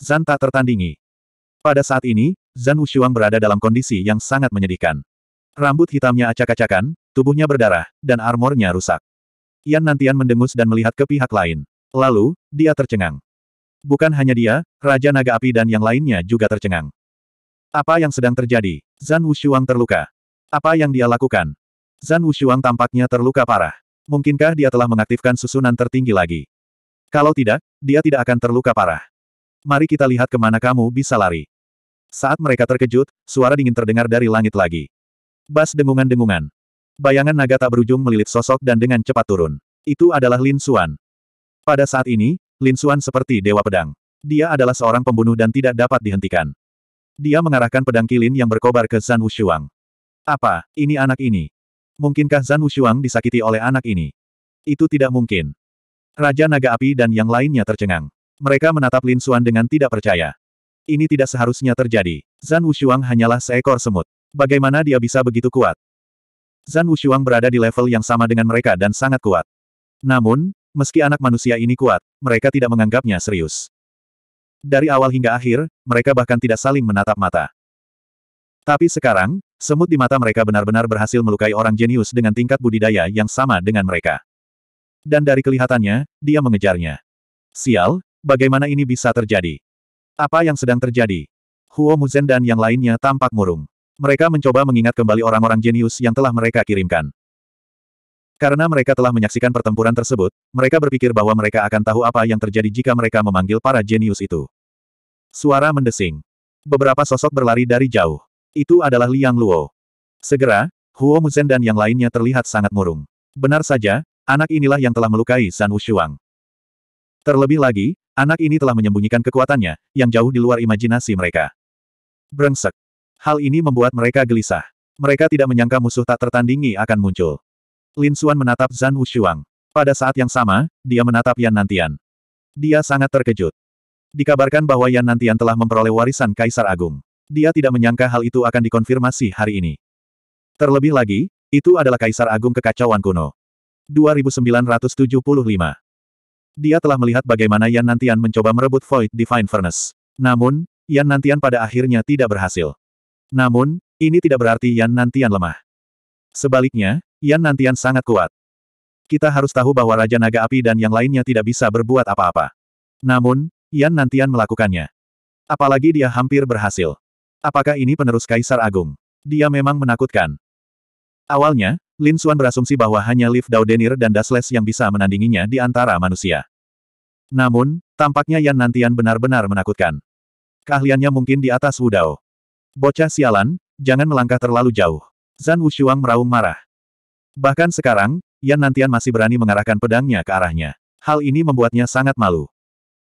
Zan tak tertandingi. Pada saat ini, Zan Wushuang berada dalam kondisi yang sangat menyedihkan. Rambut hitamnya acak-acakan, tubuhnya berdarah, dan armornya rusak. Yan Nantian mendengus dan melihat ke pihak lain. Lalu, dia tercengang. Bukan hanya dia, Raja Naga Api dan yang lainnya juga tercengang. Apa yang sedang terjadi? Zan Wushuang terluka. Apa yang dia lakukan? Zan Wushuang tampaknya terluka parah. Mungkinkah dia telah mengaktifkan susunan tertinggi lagi? Kalau tidak, dia tidak akan terluka parah. Mari kita lihat kemana kamu bisa lari. Saat mereka terkejut, suara dingin terdengar dari langit lagi. Bas dengungan-dengungan. Bayangan naga tak berujung melilit sosok dan dengan cepat turun. Itu adalah Lin Xuan. Pada saat ini, Lin Xuan seperti dewa pedang. Dia adalah seorang pembunuh dan tidak dapat dihentikan. Dia mengarahkan pedang kilin yang berkobar ke Zan Wushuang. Apa, ini anak ini? Mungkinkah Zan Wushuang disakiti oleh anak ini? Itu tidak mungkin. Raja Naga Api dan yang lainnya tercengang. Mereka menatap Lin Xuan dengan tidak percaya. Ini tidak seharusnya terjadi. Zan Wushuang hanyalah seekor semut. Bagaimana dia bisa begitu kuat? Zan Wushuang berada di level yang sama dengan mereka dan sangat kuat. Namun, meski anak manusia ini kuat, mereka tidak menganggapnya serius. Dari awal hingga akhir, mereka bahkan tidak saling menatap mata. Tapi sekarang, semut di mata mereka benar-benar berhasil melukai orang jenius dengan tingkat budidaya yang sama dengan mereka. Dan dari kelihatannya, dia mengejarnya. Sial, bagaimana ini bisa terjadi? Apa yang sedang terjadi? Huo Muzen dan yang lainnya tampak murung. Mereka mencoba mengingat kembali orang-orang jenius yang telah mereka kirimkan. Karena mereka telah menyaksikan pertempuran tersebut, mereka berpikir bahwa mereka akan tahu apa yang terjadi jika mereka memanggil para jenius itu. Suara mendesing. Beberapa sosok berlari dari jauh. Itu adalah Liang Luo. Segera, Huo Muzhen dan yang lainnya terlihat sangat murung. Benar saja, anak inilah yang telah melukai San Wushuang. Terlebih lagi, anak ini telah menyembunyikan kekuatannya, yang jauh di luar imajinasi mereka. Brengsek. Hal ini membuat mereka gelisah. Mereka tidak menyangka musuh tak tertandingi akan muncul. Lin Xuan menatap Zan Wushuang. Pada saat yang sama, dia menatap Yan Nantian. Dia sangat terkejut. Dikabarkan bahwa Yan Nantian telah memperoleh warisan Kaisar Agung. Dia tidak menyangka hal itu akan dikonfirmasi hari ini. Terlebih lagi, itu adalah Kaisar Agung Kekacauan Kuno. 2975. Dia telah melihat bagaimana Yan Nantian mencoba merebut Void Divine Furnace. Namun, Yan Nantian pada akhirnya tidak berhasil. Namun, ini tidak berarti Yan Nantian lemah. Sebaliknya, Yan Nantian sangat kuat. Kita harus tahu bahwa Raja Naga Api dan yang lainnya tidak bisa berbuat apa-apa. Namun, Yan Nantian melakukannya. Apalagi dia hampir berhasil. Apakah ini penerus Kaisar Agung? Dia memang menakutkan. Awalnya, Lin Xuan berasumsi bahwa hanya Liv Daudenir dan Dasles yang bisa menandinginya di antara manusia. Namun, tampaknya Yan Nantian benar-benar menakutkan. Keahliannya mungkin di atas Wudao. Bocah sialan, jangan melangkah terlalu jauh. Zan Wushuang meraung marah. Bahkan sekarang, Yan Nantian masih berani mengarahkan pedangnya ke arahnya. Hal ini membuatnya sangat malu.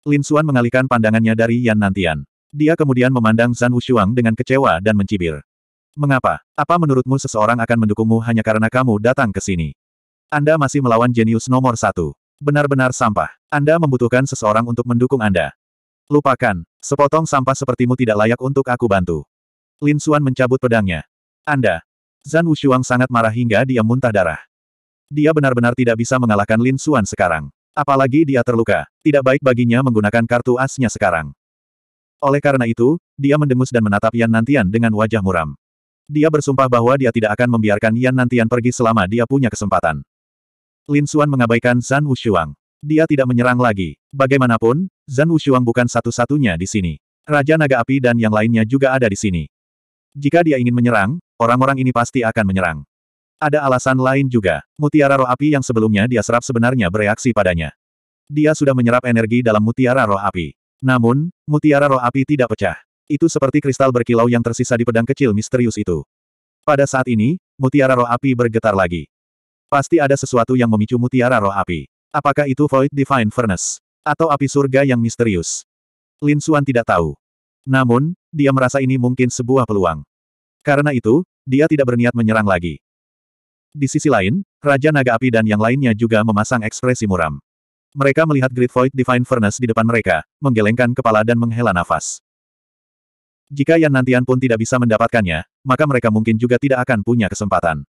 Lin Xuan mengalihkan pandangannya dari Yan Nantian. Dia kemudian memandang Zhan Wushuang dengan kecewa dan mencibir. Mengapa? Apa menurutmu seseorang akan mendukungmu hanya karena kamu datang ke sini? Anda masih melawan jenius nomor satu. Benar-benar sampah. Anda membutuhkan seseorang untuk mendukung Anda. Lupakan, sepotong sampah sepertimu tidak layak untuk aku bantu. Lin Xuan mencabut pedangnya. Anda. Zhan Wushuang sangat marah hingga dia muntah darah. Dia benar-benar tidak bisa mengalahkan Lin Xuan sekarang. Apalagi dia terluka. Tidak baik baginya menggunakan kartu asnya sekarang. Oleh karena itu, dia mendengus dan menatap Yan Nantian dengan wajah muram. Dia bersumpah bahwa dia tidak akan membiarkan Yan Nantian pergi selama dia punya kesempatan. Lin Xuan mengabaikan Zan Wushuang. Dia tidak menyerang lagi. Bagaimanapun, Zan Wushuang bukan satu-satunya di sini. Raja Naga Api dan yang lainnya juga ada di sini. Jika dia ingin menyerang, orang-orang ini pasti akan menyerang. Ada alasan lain juga. Mutiara roh api yang sebelumnya dia serap sebenarnya bereaksi padanya. Dia sudah menyerap energi dalam mutiara roh api. Namun, mutiara roh api tidak pecah. Itu seperti kristal berkilau yang tersisa di pedang kecil misterius itu. Pada saat ini, mutiara roh api bergetar lagi. Pasti ada sesuatu yang memicu mutiara roh api. Apakah itu Void Divine Furnace? Atau api surga yang misterius? Lin Xuan tidak tahu. Namun, dia merasa ini mungkin sebuah peluang. Karena itu, dia tidak berniat menyerang lagi. Di sisi lain, Raja Naga Api dan yang lainnya juga memasang ekspresi muram. Mereka melihat Great Void Divine Furnace di depan mereka, menggelengkan kepala dan menghela nafas. Jika Yan Nantian pun tidak bisa mendapatkannya, maka mereka mungkin juga tidak akan punya kesempatan.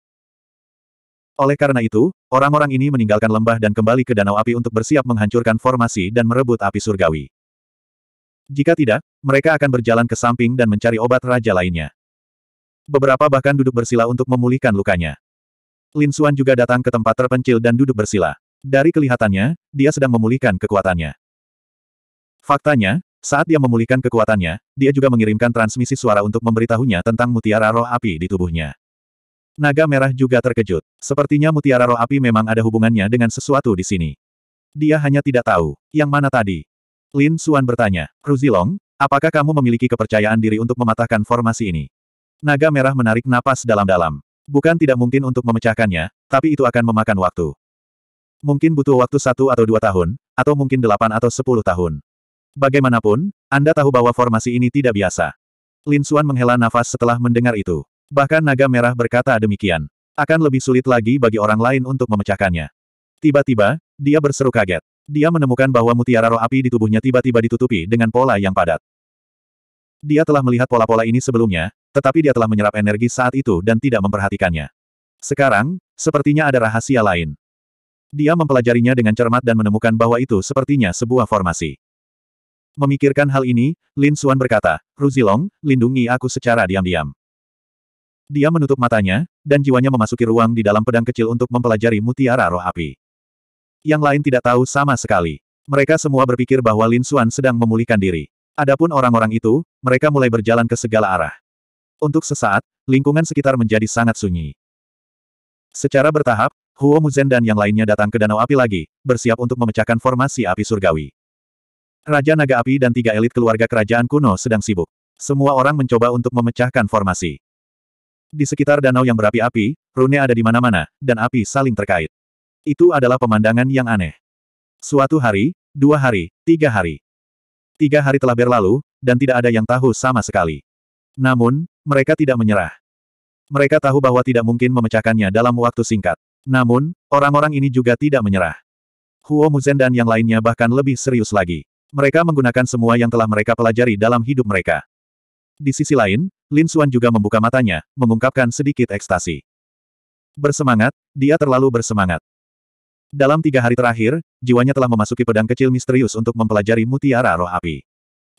Oleh karena itu, orang-orang ini meninggalkan lembah dan kembali ke Danau Api untuk bersiap menghancurkan formasi dan merebut api surgawi. Jika tidak, mereka akan berjalan ke samping dan mencari obat raja lainnya. Beberapa bahkan duduk bersila untuk memulihkan lukanya. Lin Xuan juga datang ke tempat terpencil dan duduk bersila. Dari kelihatannya, dia sedang memulihkan kekuatannya. Faktanya, saat dia memulihkan kekuatannya, dia juga mengirimkan transmisi suara untuk memberitahunya tentang mutiara roh api di tubuhnya. Naga merah juga terkejut. Sepertinya mutiara roh api memang ada hubungannya dengan sesuatu di sini. Dia hanya tidak tahu, yang mana tadi. Lin Suan bertanya, Ruzilong, apakah kamu memiliki kepercayaan diri untuk mematahkan formasi ini? Naga merah menarik napas dalam-dalam. Bukan tidak mungkin untuk memecahkannya, tapi itu akan memakan waktu. Mungkin butuh waktu satu atau dua tahun, atau mungkin delapan atau sepuluh tahun. Bagaimanapun, Anda tahu bahwa formasi ini tidak biasa. Lin Xuan menghela nafas setelah mendengar itu. Bahkan naga merah berkata demikian. Akan lebih sulit lagi bagi orang lain untuk memecahkannya. Tiba-tiba, dia berseru kaget. Dia menemukan bahwa mutiara roh api di tubuhnya tiba-tiba ditutupi dengan pola yang padat. Dia telah melihat pola-pola ini sebelumnya, tetapi dia telah menyerap energi saat itu dan tidak memperhatikannya. Sekarang, sepertinya ada rahasia lain. Dia mempelajarinya dengan cermat dan menemukan bahwa itu sepertinya sebuah formasi. Memikirkan hal ini, Lin Xuan berkata, Ruzilong, lindungi aku secara diam-diam. Dia menutup matanya, dan jiwanya memasuki ruang di dalam pedang kecil untuk mempelajari mutiara roh api. Yang lain tidak tahu sama sekali. Mereka semua berpikir bahwa Lin Xuan sedang memulihkan diri. Adapun orang-orang itu, mereka mulai berjalan ke segala arah. Untuk sesaat, lingkungan sekitar menjadi sangat sunyi. Secara bertahap, Huo Muzen dan yang lainnya datang ke Danau Api lagi, bersiap untuk memecahkan formasi api surgawi. Raja Naga Api dan tiga elit keluarga kerajaan kuno sedang sibuk. Semua orang mencoba untuk memecahkan formasi. Di sekitar danau yang berapi-api, rune ada di mana-mana, dan api saling terkait. Itu adalah pemandangan yang aneh. Suatu hari, dua hari, tiga hari. Tiga hari telah berlalu, dan tidak ada yang tahu sama sekali. Namun, mereka tidak menyerah. Mereka tahu bahwa tidak mungkin memecahkannya dalam waktu singkat. Namun, orang-orang ini juga tidak menyerah. Huo Muzen dan yang lainnya bahkan lebih serius lagi. Mereka menggunakan semua yang telah mereka pelajari dalam hidup mereka. Di sisi lain, Lin Xuan juga membuka matanya, mengungkapkan sedikit ekstasi. Bersemangat, dia terlalu bersemangat. Dalam tiga hari terakhir, jiwanya telah memasuki pedang kecil misterius untuk mempelajari mutiara roh api.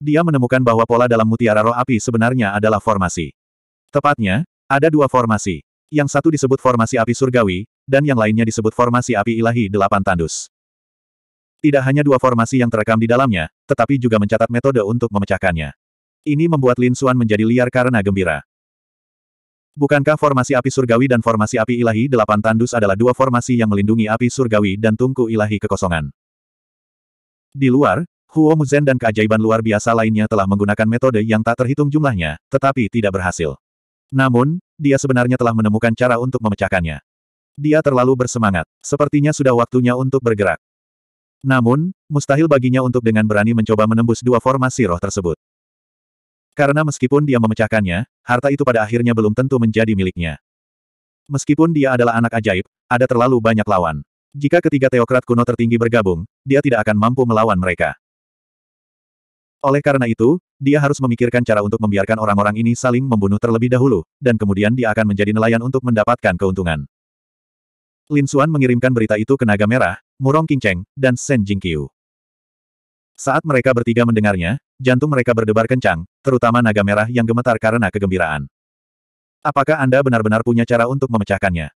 Dia menemukan bahwa pola dalam mutiara roh api sebenarnya adalah formasi. Tepatnya, ada dua formasi. Yang satu disebut formasi api surgawi, dan yang lainnya disebut formasi api ilahi delapan tandus. Tidak hanya dua formasi yang terekam di dalamnya, tetapi juga mencatat metode untuk memecahkannya. Ini membuat Lin Xuan menjadi liar karena gembira. Bukankah formasi api surgawi dan formasi api ilahi delapan tandus adalah dua formasi yang melindungi api surgawi dan tungku ilahi kekosongan? Di luar, Huo Muzen dan keajaiban luar biasa lainnya telah menggunakan metode yang tak terhitung jumlahnya, tetapi tidak berhasil. Namun, dia sebenarnya telah menemukan cara untuk memecahkannya. Dia terlalu bersemangat. Sepertinya sudah waktunya untuk bergerak. Namun, mustahil baginya untuk dengan berani mencoba menembus dua formasi roh tersebut. Karena meskipun dia memecahkannya, harta itu pada akhirnya belum tentu menjadi miliknya. Meskipun dia adalah anak ajaib, ada terlalu banyak lawan. Jika ketiga teokrat kuno tertinggi bergabung, dia tidak akan mampu melawan mereka. Oleh karena itu, dia harus memikirkan cara untuk membiarkan orang-orang ini saling membunuh terlebih dahulu, dan kemudian dia akan menjadi nelayan untuk mendapatkan keuntungan. Lin Xuan mengirimkan berita itu ke Naga Merah, Murong Qingcheng, dan Shen Jingqiu. Saat mereka bertiga mendengarnya, jantung mereka berdebar kencang, terutama Naga Merah yang gemetar karena kegembiraan. Apakah Anda benar-benar punya cara untuk memecahkannya?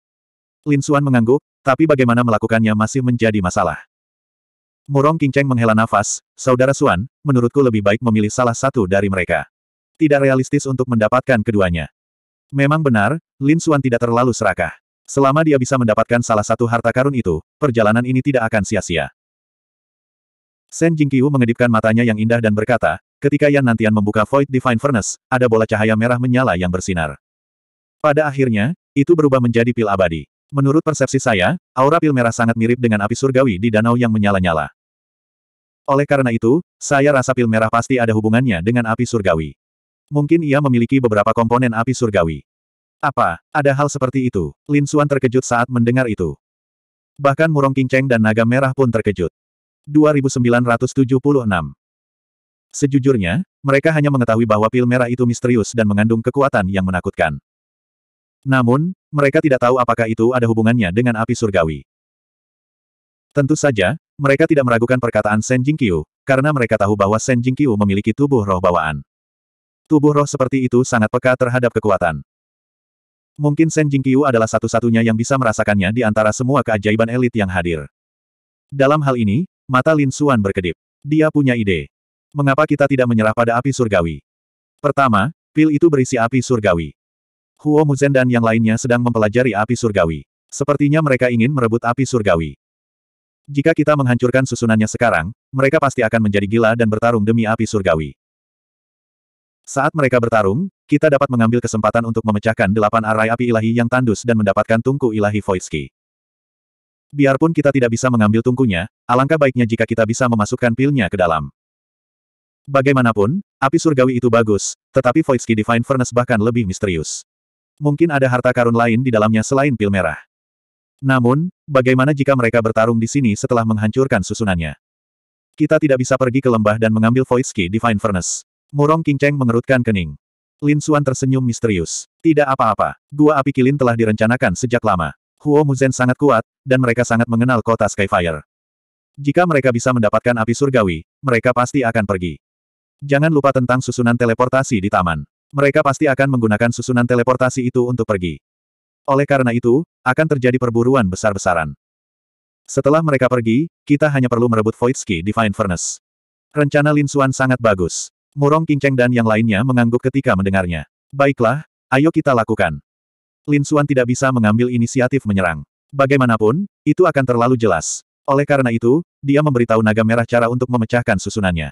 Lin Xuan mengangguk, tapi bagaimana melakukannya masih menjadi masalah. Murong Qingcheng menghela nafas, Saudara Suan, menurutku lebih baik memilih salah satu dari mereka. Tidak realistis untuk mendapatkan keduanya. Memang benar, Lin Suan tidak terlalu serakah. Selama dia bisa mendapatkan salah satu harta karun itu, perjalanan ini tidak akan sia-sia. Shen Jingqiu mengedipkan matanya yang indah dan berkata, ketika Yan Nantian membuka Void Divine Furnace, ada bola cahaya merah menyala yang bersinar. Pada akhirnya, itu berubah menjadi pil abadi. Menurut persepsi saya, aura pil merah sangat mirip dengan api surgawi di danau yang menyala-nyala. Oleh karena itu, saya rasa pil merah pasti ada hubungannya dengan api surgawi. Mungkin ia memiliki beberapa komponen api surgawi. Apa, ada hal seperti itu? Lin Suan terkejut saat mendengar itu. Bahkan Murong Kinceng dan Naga Merah pun terkejut. 2976 Sejujurnya, mereka hanya mengetahui bahwa pil merah itu misterius dan mengandung kekuatan yang menakutkan. Namun, mereka tidak tahu apakah itu ada hubungannya dengan api surgawi. Tentu saja, mereka tidak meragukan perkataan Shen Jingqiu, karena mereka tahu bahwa Shen Jingqiu memiliki tubuh roh bawaan. Tubuh roh seperti itu sangat peka terhadap kekuatan. Mungkin Shen Jingqiu adalah satu-satunya yang bisa merasakannya di antara semua keajaiban elit yang hadir. Dalam hal ini, mata Lin Xuan berkedip. Dia punya ide. Mengapa kita tidak menyerah pada api surgawi? Pertama, pil itu berisi api surgawi. Huo Muzen dan yang lainnya sedang mempelajari api surgawi. Sepertinya mereka ingin merebut api surgawi. Jika kita menghancurkan susunannya sekarang, mereka pasti akan menjadi gila dan bertarung demi api surgawi. Saat mereka bertarung, kita dapat mengambil kesempatan untuk memecahkan delapan arai api ilahi yang tandus dan mendapatkan tungku ilahi Voidski. Biarpun kita tidak bisa mengambil tungkunya, alangkah baiknya jika kita bisa memasukkan pilnya ke dalam. Bagaimanapun, api surgawi itu bagus, tetapi Voidski Divine Furnace bahkan lebih misterius. Mungkin ada harta karun lain di dalamnya selain pil merah. Namun, bagaimana jika mereka bertarung di sini setelah menghancurkan susunannya? Kita tidak bisa pergi ke lembah dan mengambil Voidski Divine Furnace. Murong Cheng mengerutkan kening. Lin Suan tersenyum misterius. Tidak apa-apa, gua api kilin telah direncanakan sejak lama. Huo Muzen sangat kuat, dan mereka sangat mengenal kota Skyfire. Jika mereka bisa mendapatkan api surgawi, mereka pasti akan pergi. Jangan lupa tentang susunan teleportasi di taman. Mereka pasti akan menggunakan susunan teleportasi itu untuk pergi. Oleh karena itu, akan terjadi perburuan besar-besaran. Setelah mereka pergi, kita hanya perlu merebut Void Ski Fine Furnace. Rencana Lin Suan sangat bagus. Murong Kinceng dan yang lainnya mengangguk ketika mendengarnya. Baiklah, ayo kita lakukan. Lin Xuan tidak bisa mengambil inisiatif menyerang. Bagaimanapun, itu akan terlalu jelas. Oleh karena itu, dia memberitahu naga merah cara untuk memecahkan susunannya.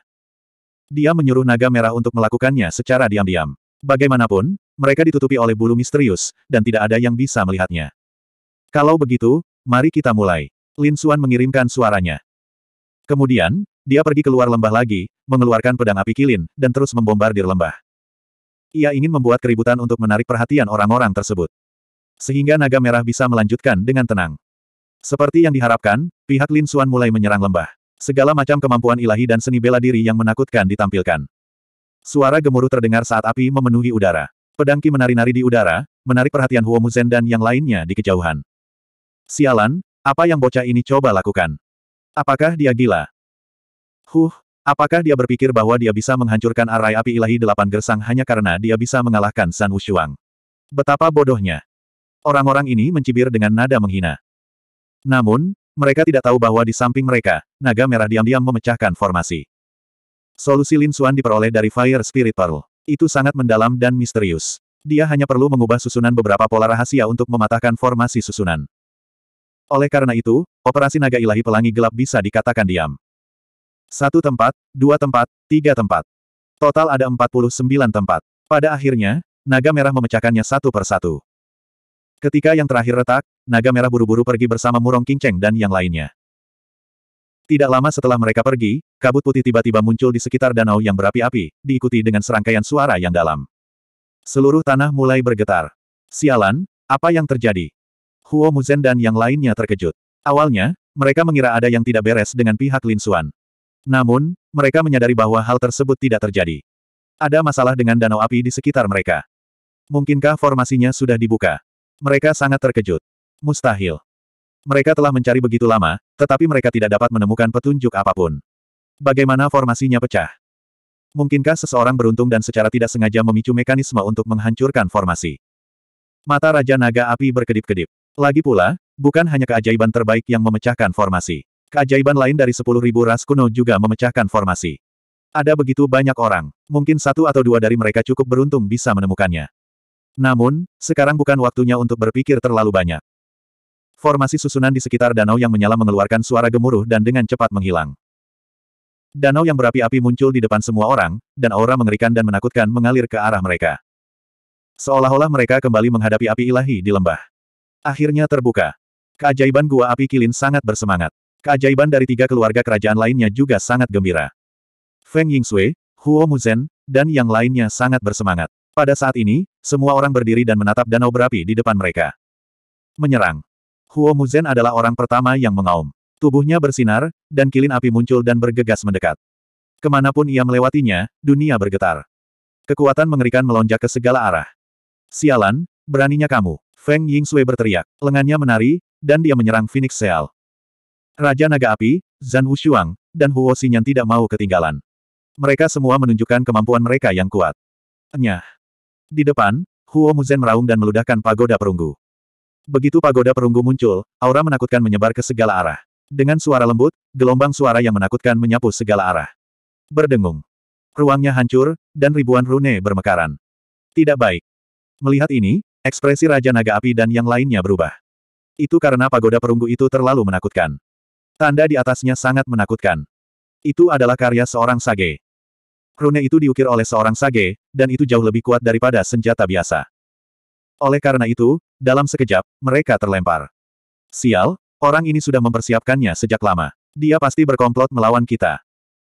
Dia menyuruh naga merah untuk melakukannya secara diam-diam. Bagaimanapun, mereka ditutupi oleh bulu misterius, dan tidak ada yang bisa melihatnya. Kalau begitu, mari kita mulai. Lin Xuan mengirimkan suaranya. Kemudian, dia pergi keluar lembah lagi, mengeluarkan pedang api kilin, dan terus membombardir lembah. Ia ingin membuat keributan untuk menarik perhatian orang-orang tersebut. Sehingga naga merah bisa melanjutkan dengan tenang. Seperti yang diharapkan, pihak Lin Xuan mulai menyerang lembah. Segala macam kemampuan ilahi dan seni bela diri yang menakutkan ditampilkan. Suara gemuruh terdengar saat api memenuhi udara. Pedangki menari-nari di udara, menarik perhatian Huo Muzen dan yang lainnya di kejauhan. Sialan, apa yang bocah ini coba lakukan? Apakah dia gila? Huh, apakah dia berpikir bahwa dia bisa menghancurkan arai api ilahi delapan gersang hanya karena dia bisa mengalahkan San Wushuang? Betapa bodohnya. Orang-orang ini mencibir dengan nada menghina. Namun, mereka tidak tahu bahwa di samping mereka, naga merah diam-diam memecahkan formasi. Solusi Lin Xuan diperoleh dari Fire Spirit Pearl. Itu sangat mendalam dan misterius. Dia hanya perlu mengubah susunan beberapa pola rahasia untuk mematahkan formasi susunan. Oleh karena itu, operasi naga ilahi pelangi gelap bisa dikatakan diam. Satu tempat, dua tempat, tiga tempat. Total ada 49 tempat. Pada akhirnya, naga merah memecahkannya satu per satu. Ketika yang terakhir retak, naga merah buru-buru pergi bersama Murong Kingceng dan yang lainnya. Tidak lama setelah mereka pergi, kabut putih tiba-tiba muncul di sekitar danau yang berapi-api, diikuti dengan serangkaian suara yang dalam. Seluruh tanah mulai bergetar. Sialan, apa yang terjadi? Huo Muzen dan yang lainnya terkejut. Awalnya, mereka mengira ada yang tidak beres dengan pihak Lin Xuan. Namun, mereka menyadari bahwa hal tersebut tidak terjadi. Ada masalah dengan danau api di sekitar mereka. Mungkinkah formasinya sudah dibuka? Mereka sangat terkejut. Mustahil. Mereka telah mencari begitu lama, tetapi mereka tidak dapat menemukan petunjuk apapun. Bagaimana formasinya pecah? Mungkinkah seseorang beruntung dan secara tidak sengaja memicu mekanisme untuk menghancurkan formasi? Mata Raja Naga Api berkedip-kedip. Lagi pula, bukan hanya keajaiban terbaik yang memecahkan formasi. Keajaiban lain dari sepuluh ribu ras kuno juga memecahkan formasi. Ada begitu banyak orang, mungkin satu atau dua dari mereka cukup beruntung bisa menemukannya. Namun, sekarang bukan waktunya untuk berpikir terlalu banyak. Formasi susunan di sekitar danau yang menyala mengeluarkan suara gemuruh dan dengan cepat menghilang. Danau yang berapi-api muncul di depan semua orang, dan aura mengerikan dan menakutkan mengalir ke arah mereka. Seolah-olah mereka kembali menghadapi api ilahi di lembah. Akhirnya terbuka. Keajaiban gua api kilin sangat bersemangat. Keajaiban dari tiga keluarga kerajaan lainnya juga sangat gembira. Feng Yingsui, Huo Muzhen, dan yang lainnya sangat bersemangat. Pada saat ini, semua orang berdiri dan menatap danau berapi di depan mereka. Menyerang. Huo Muzhen adalah orang pertama yang mengaum. Tubuhnya bersinar, dan kilin api muncul dan bergegas mendekat. Kemanapun ia melewatinya, dunia bergetar. Kekuatan mengerikan melonjak ke segala arah. Sialan, beraninya kamu. Feng Yingsui berteriak, lengannya menari, dan dia menyerang Phoenix Seal. Raja Naga Api, Zhan Wushuang, dan Huo Xinyan tidak mau ketinggalan. Mereka semua menunjukkan kemampuan mereka yang kuat. Nyah. Di depan, Huo Muzen meraung dan meludahkan pagoda perunggu. Begitu pagoda perunggu muncul, aura menakutkan menyebar ke segala arah. Dengan suara lembut, gelombang suara yang menakutkan menyapu segala arah. Berdengung. Ruangnya hancur, dan ribuan rune bermekaran. Tidak baik. Melihat ini, ekspresi Raja Naga Api dan yang lainnya berubah. Itu karena pagoda perunggu itu terlalu menakutkan. Tanda di atasnya sangat menakutkan. Itu adalah karya seorang sage. Rune itu diukir oleh seorang sage, dan itu jauh lebih kuat daripada senjata biasa. Oleh karena itu, dalam sekejap, mereka terlempar. Sial, orang ini sudah mempersiapkannya sejak lama. Dia pasti berkomplot melawan kita.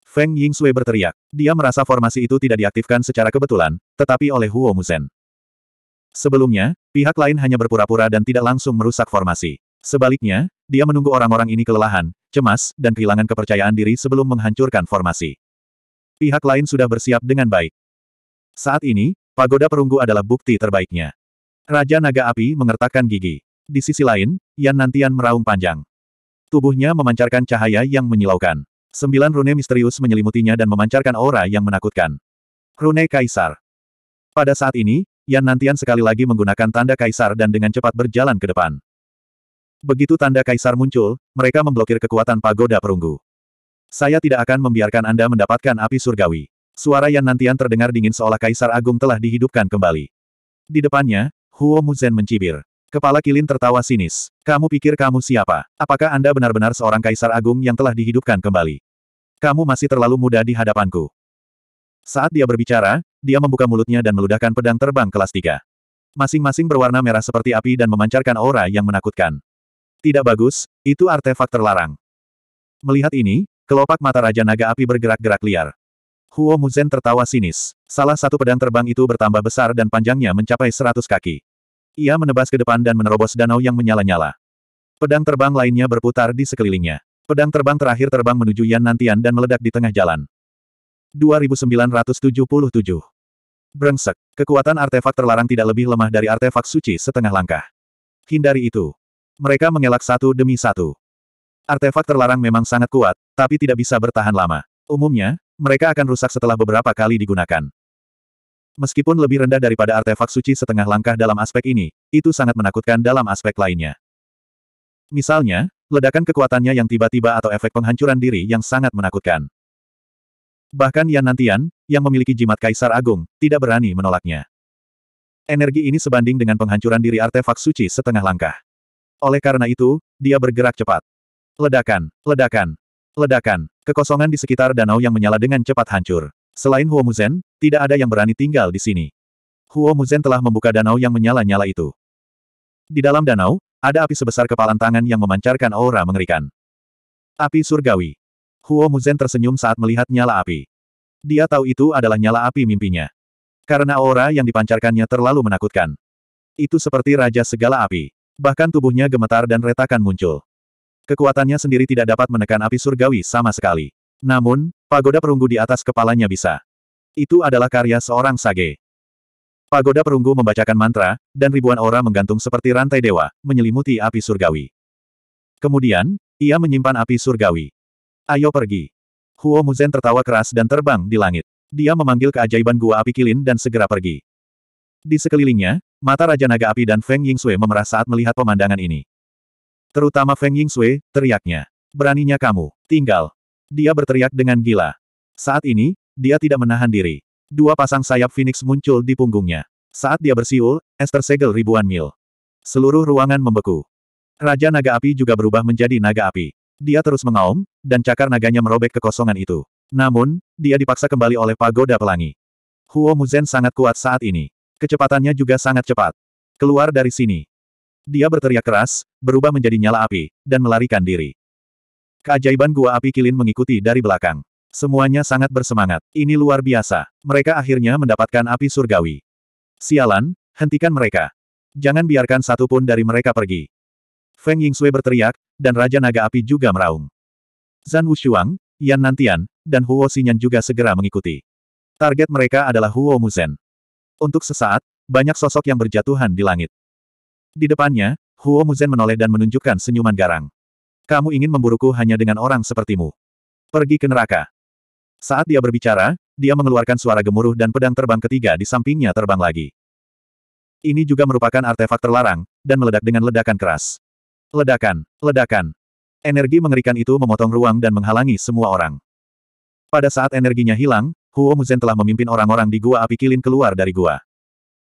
Feng Ying Sui berteriak. Dia merasa formasi itu tidak diaktifkan secara kebetulan, tetapi oleh Huo Musen. Sebelumnya, pihak lain hanya berpura-pura dan tidak langsung merusak formasi. Sebaliknya, dia menunggu orang-orang ini kelelahan, cemas, dan kehilangan kepercayaan diri sebelum menghancurkan formasi. Pihak lain sudah bersiap dengan baik. Saat ini, pagoda perunggu adalah bukti terbaiknya. Raja Naga Api mengertakkan gigi. Di sisi lain, Yan Nantian meraung panjang. Tubuhnya memancarkan cahaya yang menyilaukan. Sembilan rune misterius menyelimutinya dan memancarkan aura yang menakutkan. Rune Kaisar. Pada saat ini, Yan Nantian sekali lagi menggunakan tanda Kaisar dan dengan cepat berjalan ke depan. Begitu tanda kaisar muncul, mereka memblokir kekuatan pagoda perunggu. Saya tidak akan membiarkan Anda mendapatkan api surgawi. Suara yang Nantian terdengar dingin seolah kaisar agung telah dihidupkan kembali. Di depannya, Huo Muzen mencibir. Kepala Kilin tertawa sinis. Kamu pikir kamu siapa? Apakah Anda benar-benar seorang kaisar agung yang telah dihidupkan kembali? Kamu masih terlalu muda di hadapanku. Saat dia berbicara, dia membuka mulutnya dan meludahkan pedang terbang kelas tiga. Masing-masing berwarna merah seperti api dan memancarkan aura yang menakutkan. Tidak bagus, itu artefak terlarang. Melihat ini, kelopak mata Raja Naga Api bergerak-gerak liar. Huo Muzen tertawa sinis. Salah satu pedang terbang itu bertambah besar dan panjangnya mencapai seratus kaki. Ia menebas ke depan dan menerobos danau yang menyala-nyala. Pedang terbang lainnya berputar di sekelilingnya. Pedang terbang terakhir terbang menuju Yan Nantian dan meledak di tengah jalan. 2977 Brengsek. Kekuatan artefak terlarang tidak lebih lemah dari artefak suci setengah langkah. Hindari itu. Mereka mengelak satu demi satu. Artefak terlarang memang sangat kuat, tapi tidak bisa bertahan lama. Umumnya, mereka akan rusak setelah beberapa kali digunakan. Meskipun lebih rendah daripada artefak suci setengah langkah dalam aspek ini, itu sangat menakutkan dalam aspek lainnya. Misalnya, ledakan kekuatannya yang tiba-tiba atau efek penghancuran diri yang sangat menakutkan. Bahkan Yan Nantian, yang memiliki jimat Kaisar Agung, tidak berani menolaknya. Energi ini sebanding dengan penghancuran diri artefak suci setengah langkah. Oleh karena itu, dia bergerak cepat. Ledakan, ledakan, ledakan. Kekosongan di sekitar danau yang menyala dengan cepat hancur. Selain Huo Muzen, tidak ada yang berani tinggal di sini. Huo Muzen telah membuka danau yang menyala-nyala itu. Di dalam danau, ada api sebesar kepalan tangan yang memancarkan aura mengerikan. Api surgawi. Huo Muzen tersenyum saat melihat nyala api. Dia tahu itu adalah nyala api mimpinya. Karena aura yang dipancarkannya terlalu menakutkan. Itu seperti raja segala api. Bahkan tubuhnya gemetar dan retakan muncul. Kekuatannya sendiri tidak dapat menekan api surgawi sama sekali. Namun, pagoda perunggu di atas kepalanya bisa. Itu adalah karya seorang sage. Pagoda perunggu membacakan mantra, dan ribuan aura menggantung seperti rantai dewa, menyelimuti api surgawi. Kemudian, ia menyimpan api surgawi. Ayo pergi. Huo Muzen tertawa keras dan terbang di langit. Dia memanggil keajaiban gua api kilin dan segera pergi. Di sekelilingnya, mata Raja Naga Api dan Feng Ying Sui memerah saat melihat pemandangan ini. Terutama Feng Ying Sui, teriaknya. Beraninya kamu, tinggal. Dia berteriak dengan gila. Saat ini, dia tidak menahan diri. Dua pasang sayap Phoenix muncul di punggungnya. Saat dia bersiul, es tersegel ribuan mil. Seluruh ruangan membeku. Raja Naga Api juga berubah menjadi naga api. Dia terus mengaum, dan cakar naganya merobek kekosongan itu. Namun, dia dipaksa kembali oleh pagoda pelangi. Huo Muzen sangat kuat saat ini. Kecepatannya juga sangat cepat. Keluar dari sini. Dia berteriak keras, berubah menjadi nyala api, dan melarikan diri. Keajaiban gua api kilin mengikuti dari belakang. Semuanya sangat bersemangat. Ini luar biasa. Mereka akhirnya mendapatkan api surgawi. Sialan, hentikan mereka. Jangan biarkan satu pun dari mereka pergi. Feng Sui berteriak, dan Raja Naga Api juga meraung. Zan Wushuang, Yan Nantian, dan Huo Xinyan juga segera mengikuti. Target mereka adalah Huo Muzen. Untuk sesaat, banyak sosok yang berjatuhan di langit. Di depannya, Huo Muzen menoleh dan menunjukkan senyuman garang. Kamu ingin memburuku hanya dengan orang sepertimu. Pergi ke neraka. Saat dia berbicara, dia mengeluarkan suara gemuruh dan pedang terbang ketiga di sampingnya terbang lagi. Ini juga merupakan artefak terlarang, dan meledak dengan ledakan keras. Ledakan, ledakan. Energi mengerikan itu memotong ruang dan menghalangi semua orang. Pada saat energinya hilang, Huo Muzhen telah memimpin orang-orang di gua api kilin keluar dari gua.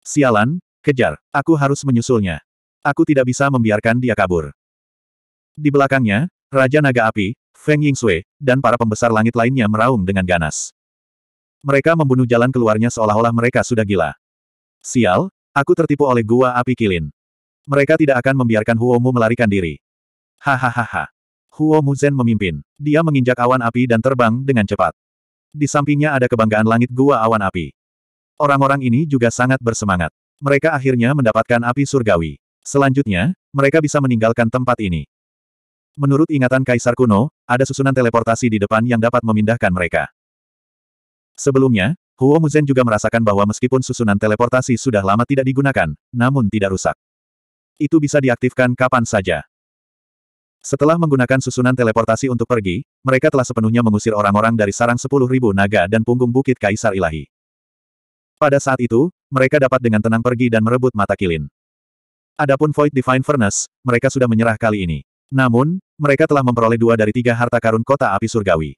Sialan, kejar, aku harus menyusulnya. Aku tidak bisa membiarkan dia kabur. Di belakangnya, Raja Naga Api, Feng Yingxue, dan para pembesar langit lainnya meraung dengan ganas. Mereka membunuh jalan keluarnya seolah-olah mereka sudah gila. Sial, aku tertipu oleh gua api kilin. Mereka tidak akan membiarkan Huo Mu melarikan diri. Hahaha. Huo Muzhen memimpin. Dia menginjak awan api dan terbang dengan cepat. Di sampingnya ada kebanggaan langit gua awan api. Orang-orang ini juga sangat bersemangat. Mereka akhirnya mendapatkan api surgawi. Selanjutnya, mereka bisa meninggalkan tempat ini. Menurut ingatan Kaisar kuno, ada susunan teleportasi di depan yang dapat memindahkan mereka. Sebelumnya, Huo Muzhen juga merasakan bahwa meskipun susunan teleportasi sudah lama tidak digunakan, namun tidak rusak. Itu bisa diaktifkan kapan saja. Setelah menggunakan susunan teleportasi untuk pergi, mereka telah sepenuhnya mengusir orang-orang dari sarang ribu naga dan punggung bukit Kaisar Ilahi. Pada saat itu, mereka dapat dengan tenang pergi dan merebut mata kilin. Adapun Void Divine Furnace, mereka sudah menyerah kali ini. Namun, mereka telah memperoleh dua dari tiga harta karun kota api surgawi.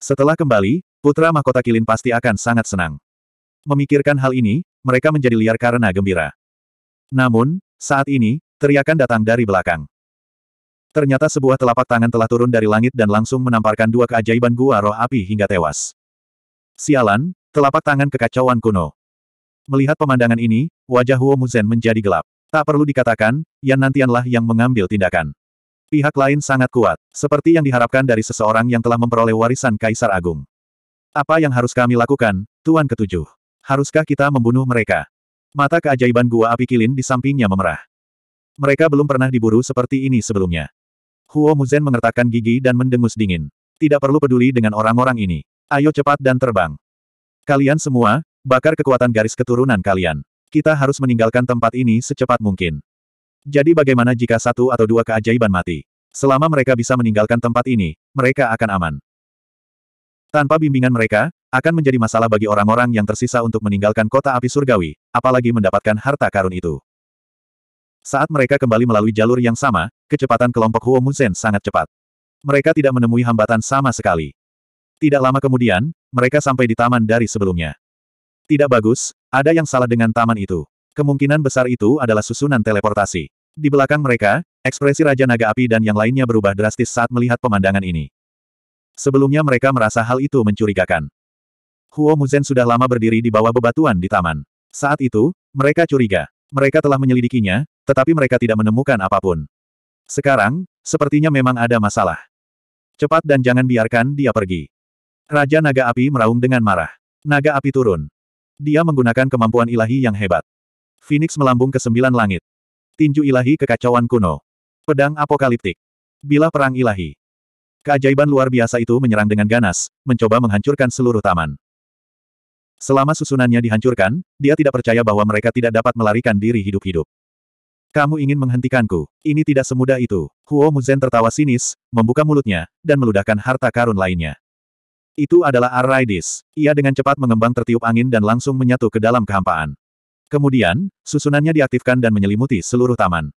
Setelah kembali, putra mahkota kilin pasti akan sangat senang. Memikirkan hal ini, mereka menjadi liar karena gembira. Namun, saat ini, teriakan datang dari belakang. Ternyata sebuah telapak tangan telah turun dari langit dan langsung menamparkan dua keajaiban gua roh api hingga tewas. Sialan, telapak tangan kekacauan kuno. Melihat pemandangan ini, wajah Huo Muzen menjadi gelap. Tak perlu dikatakan, Yan Nantianlah yang mengambil tindakan. Pihak lain sangat kuat, seperti yang diharapkan dari seseorang yang telah memperoleh warisan Kaisar Agung. Apa yang harus kami lakukan, Tuan Ketujuh? Haruskah kita membunuh mereka? Mata keajaiban gua api kilin di sampingnya memerah. Mereka belum pernah diburu seperti ini sebelumnya. Huo Muzen mengertakkan gigi dan mendengus dingin. Tidak perlu peduli dengan orang-orang ini. Ayo cepat dan terbang. Kalian semua, bakar kekuatan garis keturunan kalian. Kita harus meninggalkan tempat ini secepat mungkin. Jadi bagaimana jika satu atau dua keajaiban mati? Selama mereka bisa meninggalkan tempat ini, mereka akan aman. Tanpa bimbingan mereka, akan menjadi masalah bagi orang-orang yang tersisa untuk meninggalkan kota api surgawi, apalagi mendapatkan harta karun itu. Saat mereka kembali melalui jalur yang sama, Kecepatan kelompok Huo Muzhen sangat cepat. Mereka tidak menemui hambatan sama sekali. Tidak lama kemudian, mereka sampai di taman dari sebelumnya. Tidak bagus, ada yang salah dengan taman itu. Kemungkinan besar itu adalah susunan teleportasi. Di belakang mereka, ekspresi Raja Naga Api dan yang lainnya berubah drastis saat melihat pemandangan ini. Sebelumnya mereka merasa hal itu mencurigakan. Huo Muzhen sudah lama berdiri di bawah bebatuan di taman. Saat itu, mereka curiga. Mereka telah menyelidikinya, tetapi mereka tidak menemukan apapun. Sekarang, sepertinya memang ada masalah. Cepat dan jangan biarkan dia pergi. Raja Naga Api meraung dengan marah. Naga Api turun. Dia menggunakan kemampuan ilahi yang hebat. Phoenix melambung ke sembilan langit. Tinju ilahi kekacauan kuno. Pedang apokaliptik. Bila perang ilahi. Keajaiban luar biasa itu menyerang dengan ganas, mencoba menghancurkan seluruh taman. Selama susunannya dihancurkan, dia tidak percaya bahwa mereka tidak dapat melarikan diri hidup-hidup. Kamu ingin menghentikanku. Ini tidak semudah itu. Huo Muzen tertawa sinis, membuka mulutnya, dan meludahkan harta karun lainnya. Itu adalah Arraidis. Ia dengan cepat mengembang tertiup angin dan langsung menyatu ke dalam kehampaan. Kemudian, susunannya diaktifkan dan menyelimuti seluruh taman.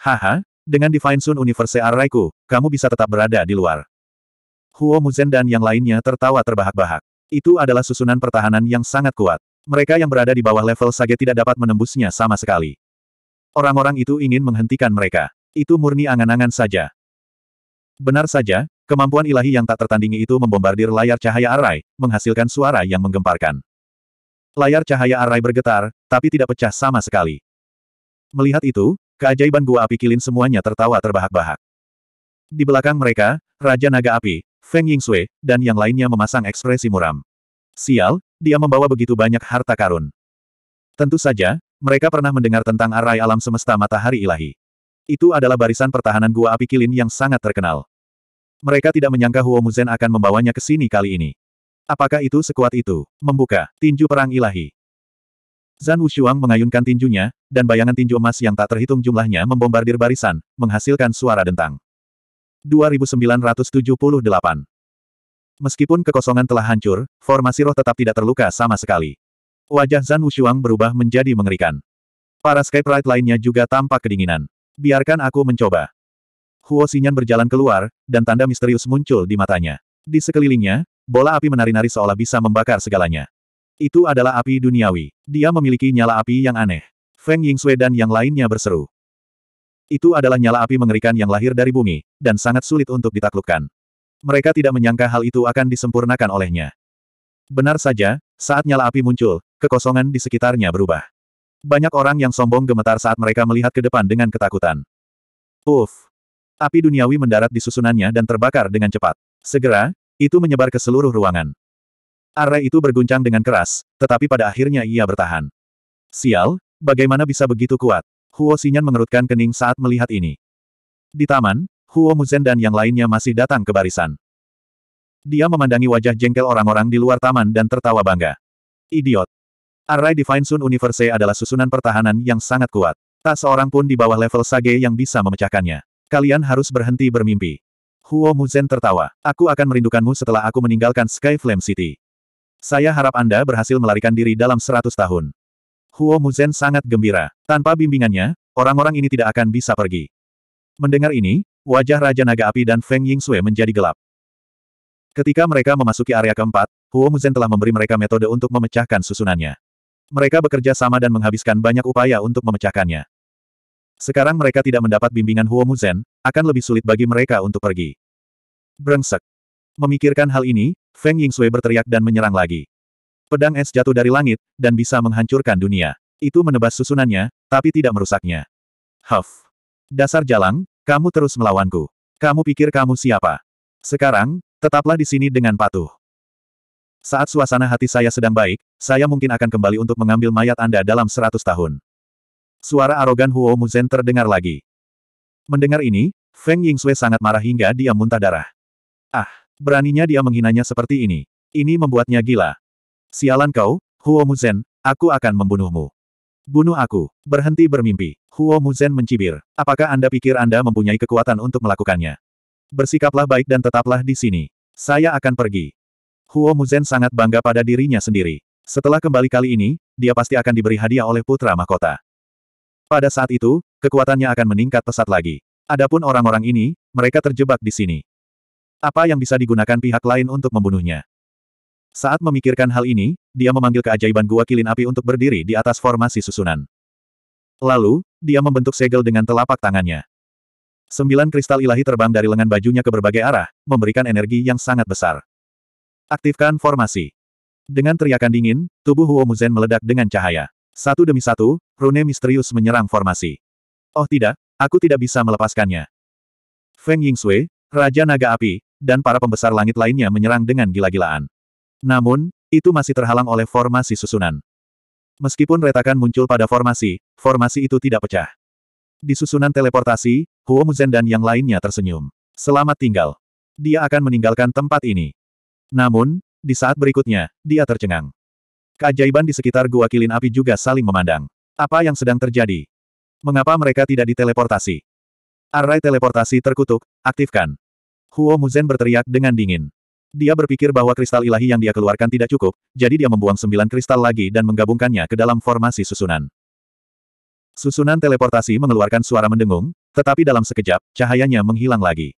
Haha, dengan Divine Sun Universe Arraiku, kamu bisa tetap berada di luar. Huo Muzen dan yang lainnya tertawa terbahak-bahak. Itu adalah susunan pertahanan yang sangat kuat. Mereka yang berada di bawah level Sage tidak dapat menembusnya sama sekali. Orang-orang itu ingin menghentikan mereka. Itu murni angan-angan saja. Benar saja, kemampuan ilahi yang tak tertandingi itu membombardir layar cahaya arai, menghasilkan suara yang menggemparkan. Layar cahaya arai bergetar, tapi tidak pecah sama sekali. Melihat itu, keajaiban gua api kilin semuanya tertawa terbahak-bahak. Di belakang mereka, Raja Naga Api, Feng Ying Sui, dan yang lainnya memasang ekspresi muram. Sial, dia membawa begitu banyak harta karun. Tentu saja, mereka pernah mendengar tentang arai alam semesta matahari ilahi. Itu adalah barisan pertahanan gua api kilin yang sangat terkenal. Mereka tidak menyangka Huo Muzen akan membawanya ke sini kali ini. Apakah itu sekuat itu? Membuka, tinju perang ilahi. Zan Wushuang mengayunkan tinjunya, dan bayangan tinju emas yang tak terhitung jumlahnya membombardir barisan, menghasilkan suara dentang. 2978 Meskipun kekosongan telah hancur, formasi roh tetap tidak terluka sama sekali. Wajah Zan Wushuang berubah menjadi mengerikan. Para Skyprite lainnya juga tampak kedinginan. Biarkan aku mencoba. Huo Xinyan berjalan keluar, dan tanda misterius muncul di matanya. Di sekelilingnya, bola api menari-nari seolah bisa membakar segalanya. Itu adalah api duniawi. Dia memiliki nyala api yang aneh. Feng Yingxue dan yang lainnya berseru. Itu adalah nyala api mengerikan yang lahir dari bumi, dan sangat sulit untuk ditaklukkan. Mereka tidak menyangka hal itu akan disempurnakan olehnya. Benar saja, saat nyala api muncul, kekosongan di sekitarnya berubah. Banyak orang yang sombong gemetar saat mereka melihat ke depan dengan ketakutan. Uff! Api duniawi mendarat di susunannya dan terbakar dengan cepat. Segera, itu menyebar ke seluruh ruangan. Array itu berguncang dengan keras, tetapi pada akhirnya ia bertahan. Sial, bagaimana bisa begitu kuat? Huo Xinyan mengerutkan kening saat melihat ini. Di taman, Huo Muzen dan yang lainnya masih datang ke barisan. Dia memandangi wajah jengkel orang-orang di luar taman dan tertawa bangga. Idiot. Array Divine Sun Universe adalah susunan pertahanan yang sangat kuat. Tak seorang pun di bawah level Sage yang bisa memecahkannya. Kalian harus berhenti bermimpi. Huo Muzen tertawa. Aku akan merindukanmu setelah aku meninggalkan Sky Flame City. Saya harap Anda berhasil melarikan diri dalam 100 tahun. Huo Muzen sangat gembira. Tanpa bimbingannya, orang-orang ini tidak akan bisa pergi. Mendengar ini, wajah Raja Naga Api dan Feng Ying Sui menjadi gelap. Ketika mereka memasuki area keempat, Huo Muzen telah memberi mereka metode untuk memecahkan susunannya. Mereka bekerja sama dan menghabiskan banyak upaya untuk memecahkannya. Sekarang mereka tidak mendapat bimbingan Huo Muzen, akan lebih sulit bagi mereka untuk pergi. Brengsek. Memikirkan hal ini, Feng Ying Sui berteriak dan menyerang lagi. Pedang es jatuh dari langit, dan bisa menghancurkan dunia. Itu menebas susunannya, tapi tidak merusaknya. Huff. Dasar jalang, kamu terus melawanku. Kamu pikir kamu siapa? Sekarang, tetaplah di sini dengan patuh. Saat suasana hati saya sedang baik, saya mungkin akan kembali untuk mengambil mayat Anda dalam seratus tahun. Suara arogan Huo Muzen terdengar lagi. Mendengar ini, Feng Ying Sui sangat marah hingga dia muntah darah. Ah, beraninya dia menghinanya seperti ini. Ini membuatnya gila. Sialan kau, Huo Muzen, aku akan membunuhmu. Bunuh aku, berhenti bermimpi. Huo Muzen mencibir. Apakah Anda pikir Anda mempunyai kekuatan untuk melakukannya? Bersikaplah baik dan tetaplah di sini. Saya akan pergi. Huo Muzen sangat bangga pada dirinya sendiri. Setelah kembali kali ini, dia pasti akan diberi hadiah oleh putra mahkota. Pada saat itu, kekuatannya akan meningkat pesat lagi. Adapun orang-orang ini, mereka terjebak di sini. Apa yang bisa digunakan pihak lain untuk membunuhnya? Saat memikirkan hal ini, dia memanggil keajaiban gua kilin api untuk berdiri di atas formasi susunan. Lalu, dia membentuk segel dengan telapak tangannya. Sembilan kristal ilahi terbang dari lengan bajunya ke berbagai arah, memberikan energi yang sangat besar. Aktifkan formasi. Dengan teriakan dingin, tubuh Huo Muzhen meledak dengan cahaya. Satu demi satu, rune misterius menyerang formasi. Oh tidak, aku tidak bisa melepaskannya. Feng Yingxue, Raja Naga Api, dan para pembesar langit lainnya menyerang dengan gila-gilaan. Namun, itu masih terhalang oleh formasi susunan. Meskipun retakan muncul pada formasi, formasi itu tidak pecah. Di susunan teleportasi, Huo Muzhen dan yang lainnya tersenyum. Selamat tinggal. Dia akan meninggalkan tempat ini. Namun, di saat berikutnya, dia tercengang. Keajaiban di sekitar gua kilin api juga saling memandang. Apa yang sedang terjadi? Mengapa mereka tidak diteleportasi? Array teleportasi terkutuk, aktifkan. Huo Muzen berteriak dengan dingin. Dia berpikir bahwa kristal ilahi yang dia keluarkan tidak cukup, jadi dia membuang sembilan kristal lagi dan menggabungkannya ke dalam formasi susunan. Susunan teleportasi mengeluarkan suara mendengung, tetapi dalam sekejap, cahayanya menghilang lagi.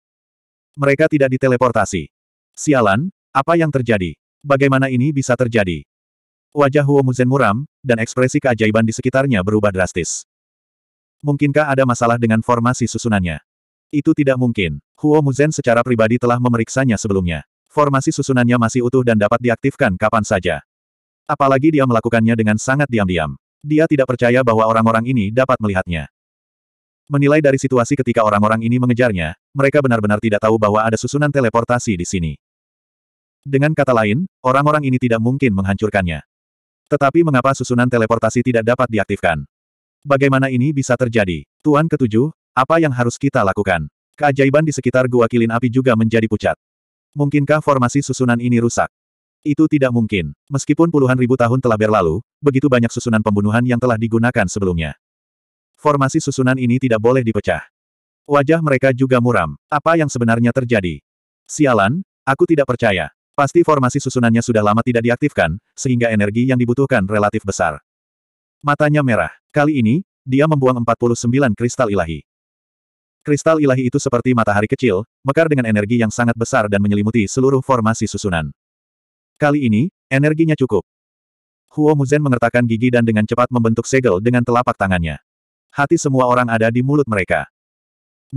Mereka tidak diteleportasi. Sialan, apa yang terjadi? Bagaimana ini bisa terjadi? Wajah Huo Muzen muram, dan ekspresi keajaiban di sekitarnya berubah drastis. Mungkinkah ada masalah dengan formasi susunannya? Itu tidak mungkin. Huo Muzen secara pribadi telah memeriksanya sebelumnya. Formasi susunannya masih utuh dan dapat diaktifkan kapan saja. Apalagi dia melakukannya dengan sangat diam-diam. Dia tidak percaya bahwa orang-orang ini dapat melihatnya. Menilai dari situasi ketika orang-orang ini mengejarnya, mereka benar-benar tidak tahu bahwa ada susunan teleportasi di sini. Dengan kata lain, orang-orang ini tidak mungkin menghancurkannya. Tetapi mengapa susunan teleportasi tidak dapat diaktifkan? Bagaimana ini bisa terjadi? Tuan ketujuh, apa yang harus kita lakukan? Keajaiban di sekitar gua kilin api juga menjadi pucat. Mungkinkah formasi susunan ini rusak? Itu tidak mungkin. Meskipun puluhan ribu tahun telah berlalu, begitu banyak susunan pembunuhan yang telah digunakan sebelumnya. Formasi susunan ini tidak boleh dipecah. Wajah mereka juga muram. Apa yang sebenarnya terjadi? Sialan, aku tidak percaya. Pasti formasi susunannya sudah lama tidak diaktifkan, sehingga energi yang dibutuhkan relatif besar. Matanya merah. Kali ini, dia membuang 49 kristal ilahi. Kristal ilahi itu seperti matahari kecil, mekar dengan energi yang sangat besar dan menyelimuti seluruh formasi susunan. Kali ini, energinya cukup. Huo Muzen mengertakkan gigi dan dengan cepat membentuk segel dengan telapak tangannya. Hati semua orang ada di mulut mereka.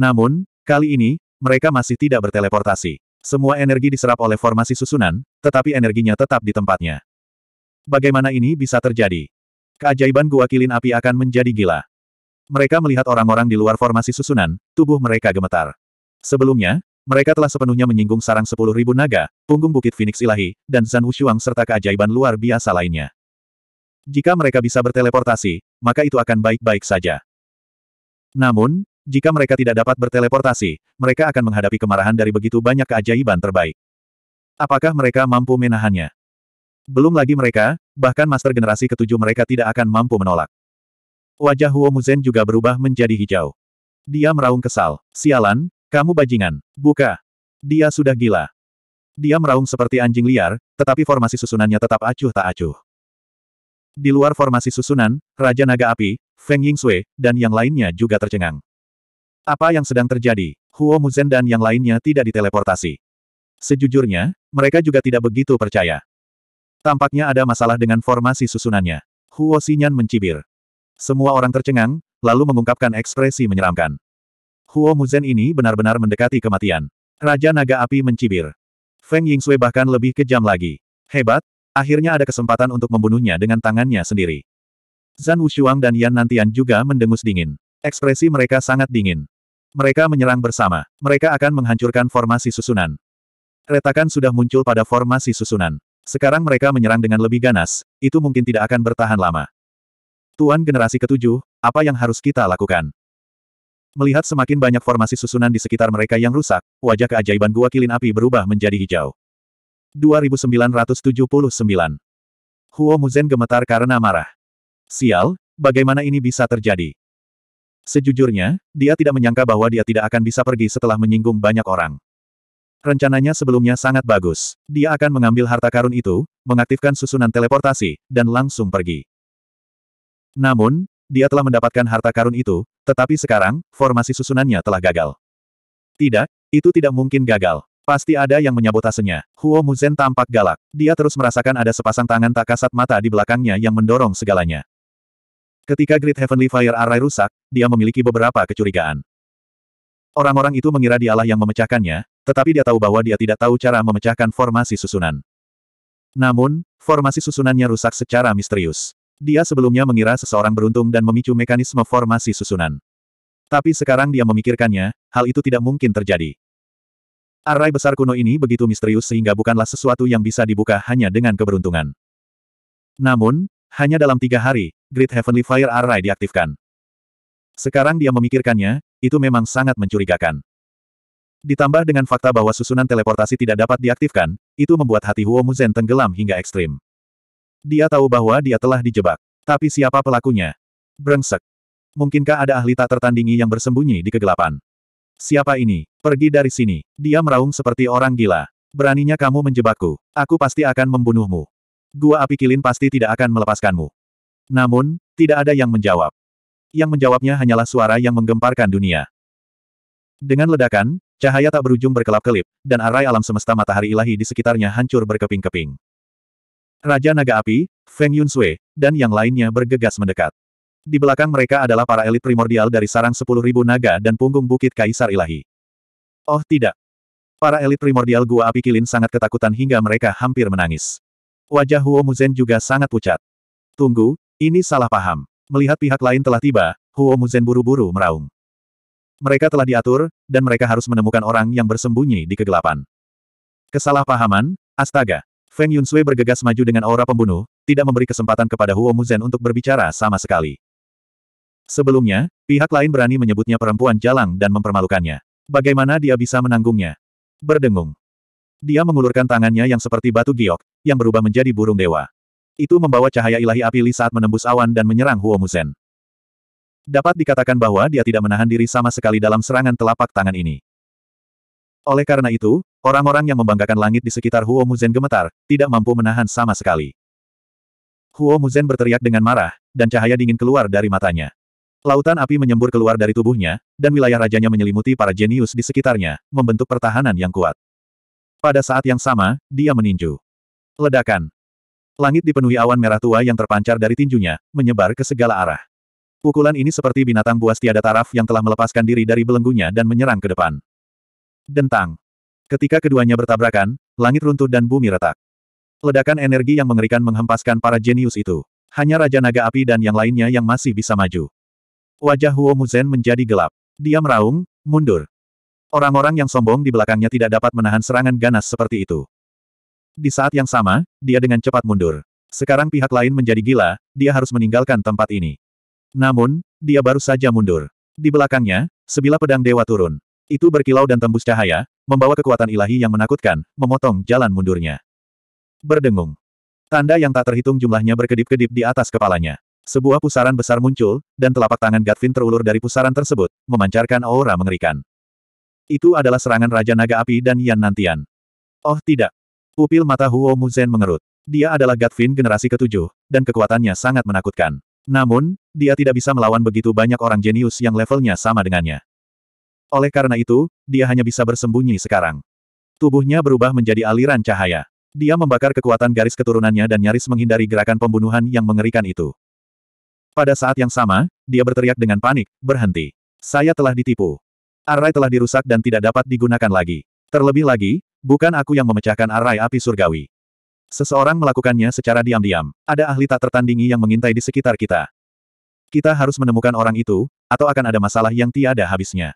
Namun, kali ini, mereka masih tidak berteleportasi. Semua energi diserap oleh formasi susunan, tetapi energinya tetap di tempatnya. Bagaimana ini bisa terjadi? Keajaiban gua kilin api akan menjadi gila. Mereka melihat orang-orang di luar formasi susunan, tubuh mereka gemetar. Sebelumnya, mereka telah sepenuhnya menyinggung sarang sepuluh ribu naga, punggung bukit Phoenix Ilahi, dan Zan Wushuang serta keajaiban luar biasa lainnya. Jika mereka bisa berteleportasi, maka itu akan baik-baik saja. Namun, jika mereka tidak dapat berteleportasi, mereka akan menghadapi kemarahan dari begitu banyak keajaiban terbaik. Apakah mereka mampu menahannya? Belum lagi mereka, bahkan master generasi ketujuh mereka tidak akan mampu menolak. Wajah Huo Muzen juga berubah menjadi hijau. Dia meraung kesal. Sialan, kamu bajingan. Buka. Dia sudah gila. Dia meraung seperti anjing liar, tetapi formasi susunannya tetap acuh tak acuh. Di luar formasi susunan, Raja Naga Api, Feng Ying Sui, dan yang lainnya juga tercengang. Apa yang sedang terjadi? Huo Muzen dan yang lainnya tidak diteleportasi. Sejujurnya, mereka juga tidak begitu percaya. Tampaknya ada masalah dengan formasi susunannya. Huo Xinyan mencibir. Semua orang tercengang, lalu mengungkapkan ekspresi menyeramkan. Huo Muzen ini benar-benar mendekati kematian. Raja Naga Api mencibir. Feng Yingxue bahkan lebih kejam lagi. Hebat, akhirnya ada kesempatan untuk membunuhnya dengan tangannya sendiri. Zan Wushuang dan Yan Nantian juga mendengus dingin. Ekspresi mereka sangat dingin. Mereka menyerang bersama. Mereka akan menghancurkan formasi susunan. Retakan sudah muncul pada formasi susunan. Sekarang mereka menyerang dengan lebih ganas, itu mungkin tidak akan bertahan lama. Tuan generasi ketujuh, apa yang harus kita lakukan? Melihat semakin banyak formasi susunan di sekitar mereka yang rusak, wajah keajaiban gua kilin api berubah menjadi hijau. 2979 Huo Muzen gemetar karena marah. Sial, bagaimana ini bisa terjadi? Sejujurnya, dia tidak menyangka bahwa dia tidak akan bisa pergi setelah menyinggung banyak orang. Rencananya sebelumnya sangat bagus. Dia akan mengambil harta karun itu, mengaktifkan susunan teleportasi, dan langsung pergi. Namun, dia telah mendapatkan harta karun itu, tetapi sekarang, formasi susunannya telah gagal. Tidak, itu tidak mungkin gagal. Pasti ada yang menyabotasenya. Huo Muzen tampak galak. Dia terus merasakan ada sepasang tangan tak kasat mata di belakangnya yang mendorong segalanya. Ketika Great Heavenly Fire Array rusak, dia memiliki beberapa kecurigaan. Orang-orang itu mengira dialah yang memecahkannya, tetapi dia tahu bahwa dia tidak tahu cara memecahkan formasi susunan. Namun, formasi susunannya rusak secara misterius. Dia sebelumnya mengira seseorang beruntung dan memicu mekanisme formasi susunan. Tapi sekarang dia memikirkannya, hal itu tidak mungkin terjadi. Array besar kuno ini begitu misterius sehingga bukanlah sesuatu yang bisa dibuka hanya dengan keberuntungan. Namun, hanya dalam tiga hari, Great Heavenly Fire Array diaktifkan. Sekarang dia memikirkannya, itu memang sangat mencurigakan. Ditambah dengan fakta bahwa susunan teleportasi tidak dapat diaktifkan, itu membuat hati Huo Muzhen tenggelam hingga ekstrim. Dia tahu bahwa dia telah dijebak. Tapi siapa pelakunya? Brengsek. Mungkinkah ada ahli tak tertandingi yang bersembunyi di kegelapan? Siapa ini? Pergi dari sini. Dia meraung seperti orang gila. Beraninya kamu menjebakku. Aku pasti akan membunuhmu. Gua api kilin pasti tidak akan melepaskanmu. Namun, tidak ada yang menjawab. Yang menjawabnya hanyalah suara yang menggemparkan dunia. Dengan ledakan, cahaya tak berujung berkelap-kelip, dan arai alam semesta matahari ilahi di sekitarnya hancur berkeping-keping. Raja Naga Api, Feng yun Yunsue, dan yang lainnya bergegas mendekat. Di belakang mereka adalah para elit primordial dari sarang sepuluh ribu naga dan punggung bukit Kaisar Ilahi. Oh tidak. Para elit primordial Gua Api Kilin sangat ketakutan hingga mereka hampir menangis. Wajah Huo Muzen juga sangat pucat. Tunggu, ini salah paham. Melihat pihak lain telah tiba, Huo Muzen buru-buru meraung. Mereka telah diatur, dan mereka harus menemukan orang yang bersembunyi di kegelapan. Kesalahpahaman, astaga. Feng Yun Yunsui bergegas maju dengan aura pembunuh, tidak memberi kesempatan kepada Huo Muzen untuk berbicara sama sekali. Sebelumnya, pihak lain berani menyebutnya perempuan jalang dan mempermalukannya. Bagaimana dia bisa menanggungnya? Berdengung. Dia mengulurkan tangannya yang seperti batu giok, yang berubah menjadi burung dewa. Itu membawa cahaya ilahi api Li saat menembus awan dan menyerang Huo Muzen. Dapat dikatakan bahwa dia tidak menahan diri sama sekali dalam serangan telapak tangan ini. Oleh karena itu, orang-orang yang membanggakan langit di sekitar Huo Muzen gemetar, tidak mampu menahan sama sekali. Huo Muzen berteriak dengan marah, dan cahaya dingin keluar dari matanya. Lautan api menyembur keluar dari tubuhnya, dan wilayah rajanya menyelimuti para jenius di sekitarnya, membentuk pertahanan yang kuat. Pada saat yang sama, dia meninju. Ledakan. Langit dipenuhi awan merah tua yang terpancar dari tinjunya, menyebar ke segala arah. Pukulan ini seperti binatang buas tiada taraf yang telah melepaskan diri dari belenggunya dan menyerang ke depan. Dentang. Ketika keduanya bertabrakan, langit runtuh dan bumi retak. Ledakan energi yang mengerikan menghempaskan para jenius itu. Hanya Raja Naga Api dan yang lainnya yang masih bisa maju. Wajah Huo Muzen menjadi gelap. Dia meraung, mundur. Orang-orang yang sombong di belakangnya tidak dapat menahan serangan ganas seperti itu. Di saat yang sama, dia dengan cepat mundur. Sekarang pihak lain menjadi gila, dia harus meninggalkan tempat ini. Namun, dia baru saja mundur. Di belakangnya, sebilah pedang dewa turun. Itu berkilau dan tembus cahaya, membawa kekuatan ilahi yang menakutkan, memotong jalan mundurnya. Berdengung. Tanda yang tak terhitung jumlahnya berkedip-kedip di atas kepalanya. Sebuah pusaran besar muncul, dan telapak tangan Gatvin terulur dari pusaran tersebut, memancarkan aura mengerikan. Itu adalah serangan Raja Naga Api dan Yan Nantian. Oh tidak, Pupil mata Huo Muzen mengerut. Dia adalah Gatvin generasi ketujuh, dan kekuatannya sangat menakutkan. Namun, dia tidak bisa melawan begitu banyak orang jenius yang levelnya sama dengannya. Oleh karena itu, dia hanya bisa bersembunyi sekarang. Tubuhnya berubah menjadi aliran cahaya. Dia membakar kekuatan garis keturunannya dan nyaris menghindari gerakan pembunuhan yang mengerikan itu. Pada saat yang sama, dia berteriak dengan panik, berhenti. Saya telah ditipu. Array telah dirusak dan tidak dapat digunakan lagi. Terlebih lagi, bukan aku yang memecahkan arai api surgawi. Seseorang melakukannya secara diam-diam. Ada ahli tak tertandingi yang mengintai di sekitar kita. Kita harus menemukan orang itu, atau akan ada masalah yang tiada habisnya.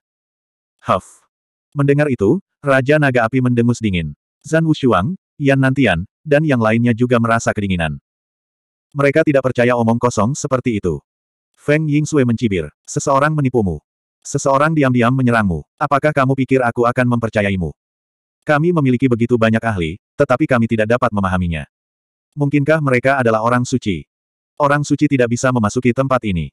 Huff. Mendengar itu, Raja Naga Api mendengus dingin. Zan Wushuang, Yan Nantian, dan yang lainnya juga merasa kedinginan. Mereka tidak percaya omong kosong seperti itu. Feng Ying Sui mencibir. Seseorang menipumu. Seseorang diam-diam menyerangmu. Apakah kamu pikir aku akan mempercayaimu? Kami memiliki begitu banyak ahli, tetapi kami tidak dapat memahaminya. Mungkinkah mereka adalah orang suci? Orang suci tidak bisa memasuki tempat ini.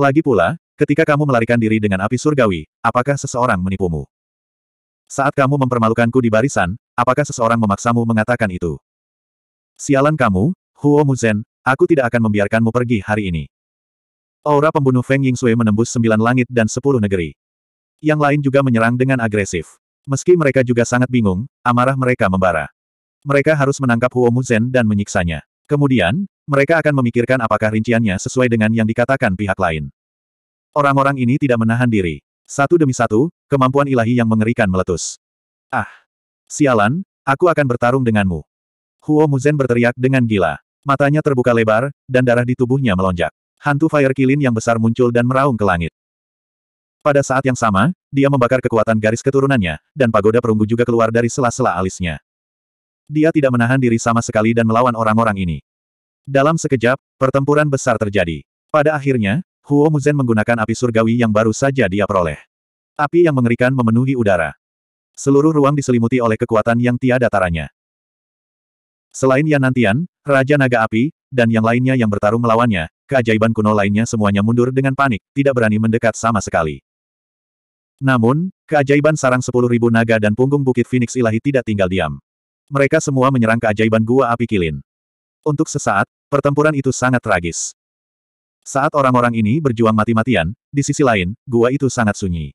Lagi pula, ketika kamu melarikan diri dengan api surgawi, apakah seseorang menipumu? Saat kamu mempermalukanku di barisan, apakah seseorang memaksamu mengatakan itu? Sialan kamu, Huo Muzen, aku tidak akan membiarkanmu pergi hari ini. Aura pembunuh Feng Yingsui menembus sembilan langit dan sepuluh negeri. Yang lain juga menyerang dengan agresif. Meski mereka juga sangat bingung, amarah mereka membara. Mereka harus menangkap Huo Muzen dan menyiksanya. Kemudian, mereka akan memikirkan apakah rinciannya sesuai dengan yang dikatakan pihak lain. Orang-orang ini tidak menahan diri. Satu demi satu, kemampuan ilahi yang mengerikan meletus. Ah! Sialan, aku akan bertarung denganmu. Huo Muzen berteriak dengan gila. Matanya terbuka lebar, dan darah di tubuhnya melonjak. Hantu Fire Kilin yang besar muncul dan meraung ke langit. Pada saat yang sama, dia membakar kekuatan garis keturunannya, dan pagoda perunggu juga keluar dari sela-sela alisnya. Dia tidak menahan diri sama sekali dan melawan orang-orang ini. Dalam sekejap, pertempuran besar terjadi. Pada akhirnya, Huo Muzen menggunakan api surgawi yang baru saja dia peroleh. Api yang mengerikan memenuhi udara. Seluruh ruang diselimuti oleh kekuatan yang tiada taranya. Selain Yan Nantian, Raja Naga Api, dan yang lainnya yang bertarung melawannya, keajaiban kuno lainnya semuanya mundur dengan panik, tidak berani mendekat sama sekali. Namun, keajaiban sarang sepuluh ribu naga dan punggung bukit Phoenix ilahi tidak tinggal diam. Mereka semua menyerang keajaiban gua api kilin. Untuk sesaat, pertempuran itu sangat tragis. Saat orang-orang ini berjuang mati-matian, di sisi lain, gua itu sangat sunyi.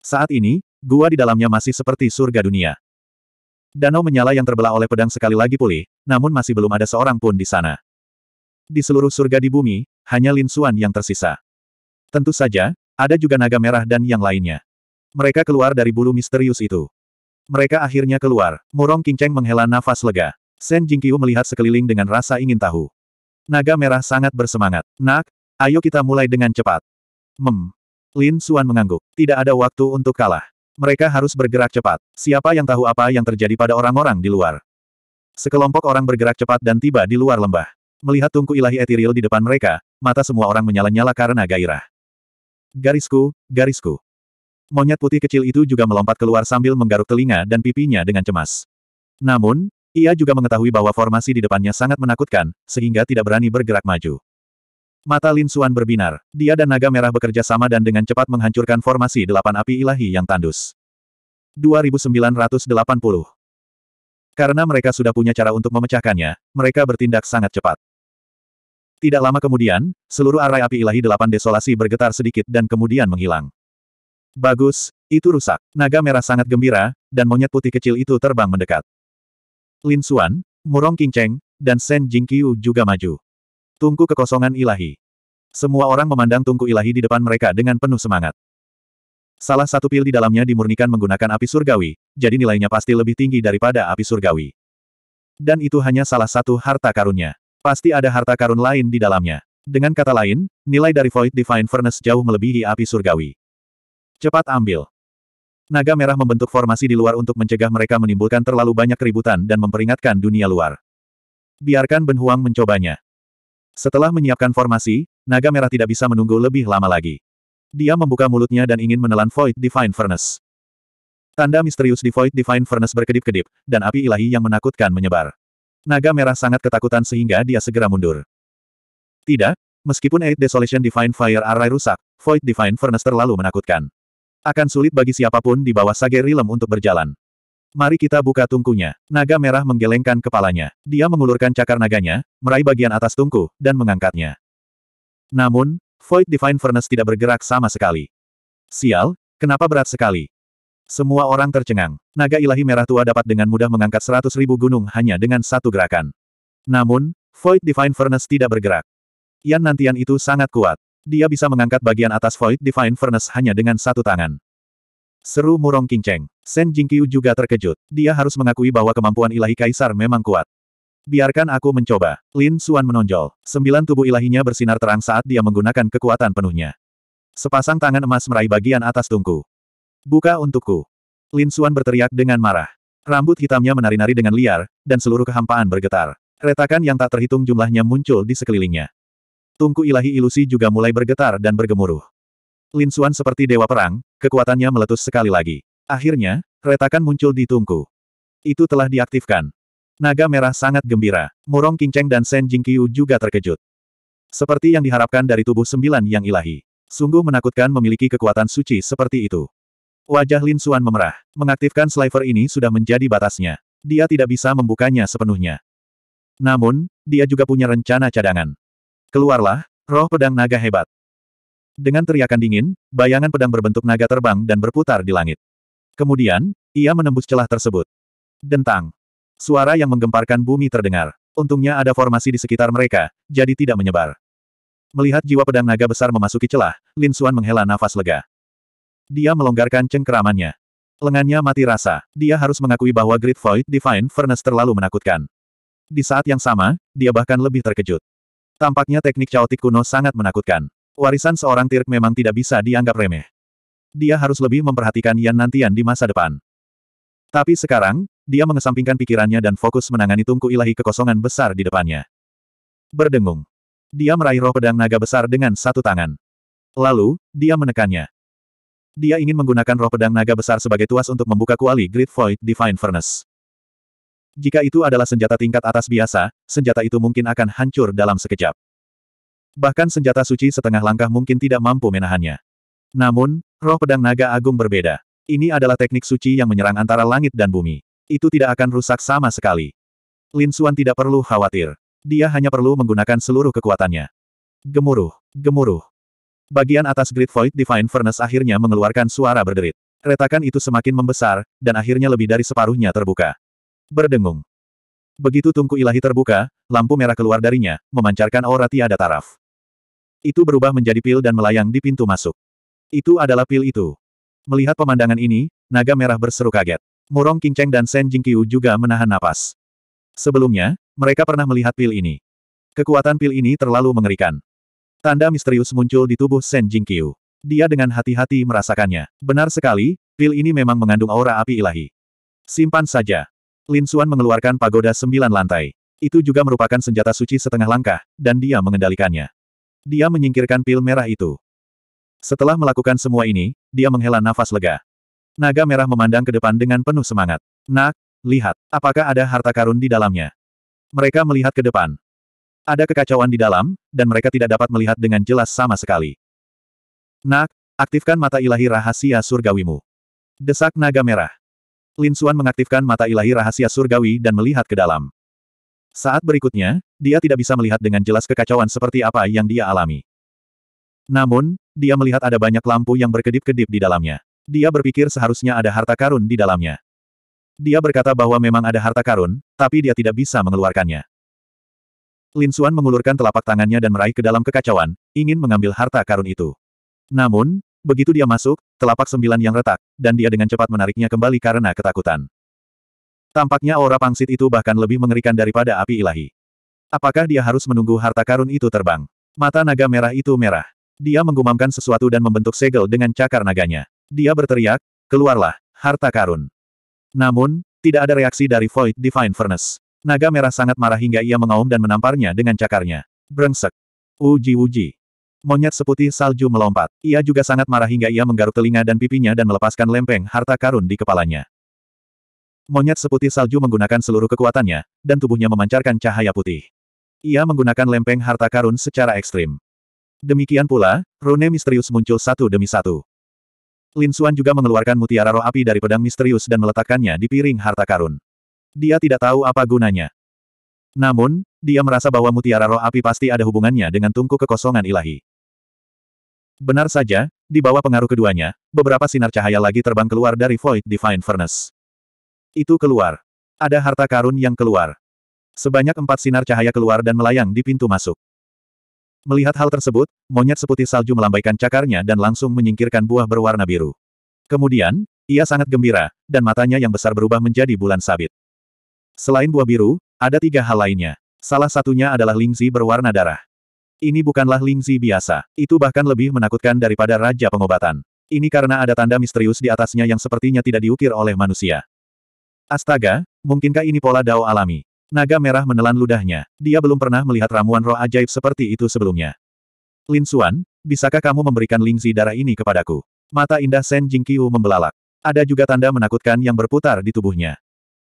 Saat ini, gua di dalamnya masih seperti surga dunia. Danau menyala yang terbelah oleh pedang sekali lagi pulih, namun masih belum ada seorang pun di sana. Di seluruh surga di bumi, hanya Lin Suan yang tersisa. Tentu saja, ada juga naga merah dan yang lainnya. Mereka keluar dari bulu misterius itu. Mereka akhirnya keluar. Murong Kinceng menghela nafas lega. Sen Jingqiu melihat sekeliling dengan rasa ingin tahu. Naga merah sangat bersemangat. Nak, ayo kita mulai dengan cepat. Mem. Lin Suan mengangguk. Tidak ada waktu untuk kalah. Mereka harus bergerak cepat. Siapa yang tahu apa yang terjadi pada orang-orang di luar? Sekelompok orang bergerak cepat dan tiba di luar lembah. Melihat tungku ilahi etiril di depan mereka, mata semua orang menyala-nyala karena gairah. Garisku, garisku. Monyet putih kecil itu juga melompat keluar sambil menggaruk telinga dan pipinya dengan cemas. Namun, ia juga mengetahui bahwa formasi di depannya sangat menakutkan, sehingga tidak berani bergerak maju. Mata Lin Suan berbinar. Dia dan naga merah bekerja sama dan dengan cepat menghancurkan formasi delapan api ilahi yang tandus. 2980 Karena mereka sudah punya cara untuk memecahkannya, mereka bertindak sangat cepat. Tidak lama kemudian, seluruh arai api ilahi delapan desolasi bergetar sedikit dan kemudian menghilang. Bagus, itu rusak. Naga merah sangat gembira, dan monyet putih kecil itu terbang mendekat. Lin Xuan, Murong King Cheng, dan Shen Jingqiu juga maju. Tungku kekosongan ilahi. Semua orang memandang tungku ilahi di depan mereka dengan penuh semangat. Salah satu pil di dalamnya dimurnikan menggunakan api surgawi, jadi nilainya pasti lebih tinggi daripada api surgawi. Dan itu hanya salah satu harta karunnya. Pasti ada harta karun lain di dalamnya. Dengan kata lain, nilai dari Void Divine Furnace jauh melebihi api surgawi. Cepat ambil. Naga merah membentuk formasi di luar untuk mencegah mereka menimbulkan terlalu banyak keributan dan memperingatkan dunia luar. Biarkan Ben Huang mencobanya. Setelah menyiapkan formasi, naga merah tidak bisa menunggu lebih lama lagi. Dia membuka mulutnya dan ingin menelan Void Divine Furnace. Tanda misterius di Void Divine Furnace berkedip-kedip, dan api ilahi yang menakutkan menyebar. Naga merah sangat ketakutan sehingga dia segera mundur. Tidak, meskipun Eight Desolation Divine Fire Array rusak, Void Divine Furnace terlalu menakutkan. Akan sulit bagi siapapun di bawah Sage Rilem untuk berjalan. Mari kita buka tungkunya. Naga merah menggelengkan kepalanya. Dia mengulurkan cakar naganya, meraih bagian atas tungku, dan mengangkatnya. Namun, Void Divine Furnace tidak bergerak sama sekali. Sial, kenapa berat sekali? Semua orang tercengang. Naga ilahi merah tua dapat dengan mudah mengangkat seratus ribu gunung hanya dengan satu gerakan. Namun, Void Divine Furnace tidak bergerak. Yan Nantian itu sangat kuat. Dia bisa mengangkat bagian atas Void Divine Furnace hanya dengan satu tangan. Seru murong kinceng. Shen Jingqiu juga terkejut. Dia harus mengakui bahwa kemampuan ilahi kaisar memang kuat. Biarkan aku mencoba. Lin Suan menonjol. Sembilan tubuh ilahinya bersinar terang saat dia menggunakan kekuatan penuhnya. Sepasang tangan emas meraih bagian atas tungku. Buka untukku. Lin Suan berteriak dengan marah. Rambut hitamnya menari-nari dengan liar, dan seluruh kehampaan bergetar. Retakan yang tak terhitung jumlahnya muncul di sekelilingnya. Tungku ilahi ilusi juga mulai bergetar dan bergemuruh. Lin Suan seperti dewa perang, kekuatannya meletus sekali lagi. Akhirnya, retakan muncul di tungku. Itu telah diaktifkan. Naga merah sangat gembira. Murong Kinceng dan Sen Jingqiu juga terkejut. Seperti yang diharapkan dari tubuh sembilan yang ilahi. Sungguh menakutkan memiliki kekuatan suci seperti itu. Wajah Lin Suan memerah. Mengaktifkan sliver ini sudah menjadi batasnya. Dia tidak bisa membukanya sepenuhnya. Namun, dia juga punya rencana cadangan. Keluarlah, roh pedang naga hebat. Dengan teriakan dingin, bayangan pedang berbentuk naga terbang dan berputar di langit. Kemudian, ia menembus celah tersebut. Dentang. Suara yang menggemparkan bumi terdengar. Untungnya ada formasi di sekitar mereka, jadi tidak menyebar. Melihat jiwa pedang naga besar memasuki celah, Lin Suan menghela nafas lega. Dia melonggarkan cengkeramannya. Lengannya mati rasa. Dia harus mengakui bahwa Great Void Divine Furnace terlalu menakutkan. Di saat yang sama, dia bahkan lebih terkejut. Tampaknya teknik caotik kuno sangat menakutkan. Warisan seorang Tirk memang tidak bisa dianggap remeh. Dia harus lebih memperhatikan Yan Nantian di masa depan. Tapi sekarang, dia mengesampingkan pikirannya dan fokus menangani tungku ilahi kekosongan besar di depannya. Berdengung. Dia meraih roh pedang naga besar dengan satu tangan. Lalu, dia menekannya. Dia ingin menggunakan roh pedang naga besar sebagai tuas untuk membuka kuali Great Void Divine Furnace. Jika itu adalah senjata tingkat atas biasa, senjata itu mungkin akan hancur dalam sekejap. Bahkan senjata suci setengah langkah mungkin tidak mampu menahannya. Namun, roh pedang naga agung berbeda. Ini adalah teknik suci yang menyerang antara langit dan bumi. Itu tidak akan rusak sama sekali. Lin Xuan tidak perlu khawatir. Dia hanya perlu menggunakan seluruh kekuatannya. Gemuruh, gemuruh. Bagian atas Great Void Divine Furnace akhirnya mengeluarkan suara berderit. Retakan itu semakin membesar, dan akhirnya lebih dari separuhnya terbuka. Berdengung. Begitu tungku ilahi terbuka, lampu merah keluar darinya, memancarkan aura tiada taraf. Itu berubah menjadi pil dan melayang di pintu masuk. Itu adalah pil itu. Melihat pemandangan ini, naga merah berseru kaget. Murong Kinceng dan Sen Jingqiu juga menahan napas. Sebelumnya, mereka pernah melihat pil ini. Kekuatan pil ini terlalu mengerikan. Tanda misterius muncul di tubuh Shen Jingqiu. Dia dengan hati-hati merasakannya. Benar sekali, pil ini memang mengandung aura api ilahi. Simpan saja. Lin Xuan mengeluarkan pagoda sembilan lantai. Itu juga merupakan senjata suci setengah langkah, dan dia mengendalikannya. Dia menyingkirkan pil merah itu. Setelah melakukan semua ini, dia menghela nafas lega. Naga merah memandang ke depan dengan penuh semangat. Nak, lihat, apakah ada harta karun di dalamnya? Mereka melihat ke depan. Ada kekacauan di dalam, dan mereka tidak dapat melihat dengan jelas sama sekali. Nak, aktifkan mata ilahi rahasia surgawimu. Desak naga merah. Lin Suan mengaktifkan mata ilahi rahasia surgawi dan melihat ke dalam. Saat berikutnya, dia tidak bisa melihat dengan jelas kekacauan seperti apa yang dia alami. Namun, dia melihat ada banyak lampu yang berkedip-kedip di dalamnya. Dia berpikir seharusnya ada harta karun di dalamnya. Dia berkata bahwa memang ada harta karun, tapi dia tidak bisa mengeluarkannya. Lin Suan mengulurkan telapak tangannya dan meraih ke dalam kekacauan, ingin mengambil harta karun itu. Namun, begitu dia masuk, telapak sembilan yang retak, dan dia dengan cepat menariknya kembali karena ketakutan. Tampaknya aura pangsit itu bahkan lebih mengerikan daripada api ilahi. Apakah dia harus menunggu harta karun itu terbang? Mata naga merah itu merah. Dia menggumamkan sesuatu dan membentuk segel dengan cakar naganya. Dia berteriak, keluarlah, harta karun. Namun, tidak ada reaksi dari Void Divine Furnace. Naga merah sangat marah hingga ia mengaum dan menamparnya dengan cakarnya. Brengsek. Uji-uji. Monyet seputih salju melompat. Ia juga sangat marah hingga ia menggaruk telinga dan pipinya dan melepaskan lempeng harta karun di kepalanya. Monyet seputih salju menggunakan seluruh kekuatannya, dan tubuhnya memancarkan cahaya putih. Ia menggunakan lempeng harta karun secara ekstrim. Demikian pula, rune misterius muncul satu demi satu. Lin Xuan juga mengeluarkan mutiara roh api dari pedang misterius dan meletakkannya di piring harta karun. Dia tidak tahu apa gunanya. Namun, dia merasa bahwa mutiara roh api pasti ada hubungannya dengan tungku kekosongan ilahi. Benar saja, di bawah pengaruh keduanya, beberapa sinar cahaya lagi terbang keluar dari Void Divine Furnace. Itu keluar. Ada harta karun yang keluar. Sebanyak empat sinar cahaya keluar dan melayang di pintu masuk. Melihat hal tersebut, monyet seputih salju melambaikan cakarnya dan langsung menyingkirkan buah berwarna biru. Kemudian, ia sangat gembira, dan matanya yang besar berubah menjadi bulan sabit. Selain buah biru, ada tiga hal lainnya. Salah satunya adalah lingzi berwarna darah. Ini bukanlah lingzi biasa, itu bahkan lebih menakutkan daripada Raja Pengobatan. Ini karena ada tanda misterius di atasnya yang sepertinya tidak diukir oleh manusia. Astaga, mungkinkah ini pola dao alami? Naga merah menelan ludahnya, dia belum pernah melihat ramuan roh ajaib seperti itu sebelumnya. Lin Xuan, bisakah kamu memberikan lingzi darah ini kepadaku? Mata indah Shen Jingqiu membelalak. Ada juga tanda menakutkan yang berputar di tubuhnya.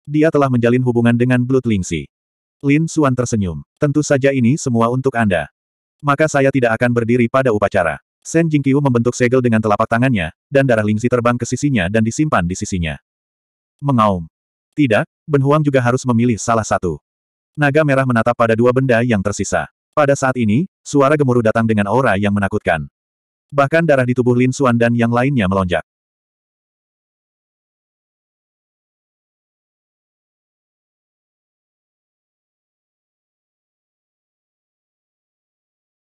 Dia telah menjalin hubungan dengan Blood Lingxi. Lin Xuan tersenyum. Tentu saja ini semua untuk Anda. Maka saya tidak akan berdiri pada upacara. Shen Jingqiu membentuk segel dengan telapak tangannya, dan darah Lingxi terbang ke sisinya dan disimpan di sisinya. Mengaum. Tidak, Ben Huang juga harus memilih salah satu. Naga merah menatap pada dua benda yang tersisa. Pada saat ini, suara gemuruh datang dengan aura yang menakutkan. Bahkan darah di tubuh Lin Xuan dan yang lainnya melonjak.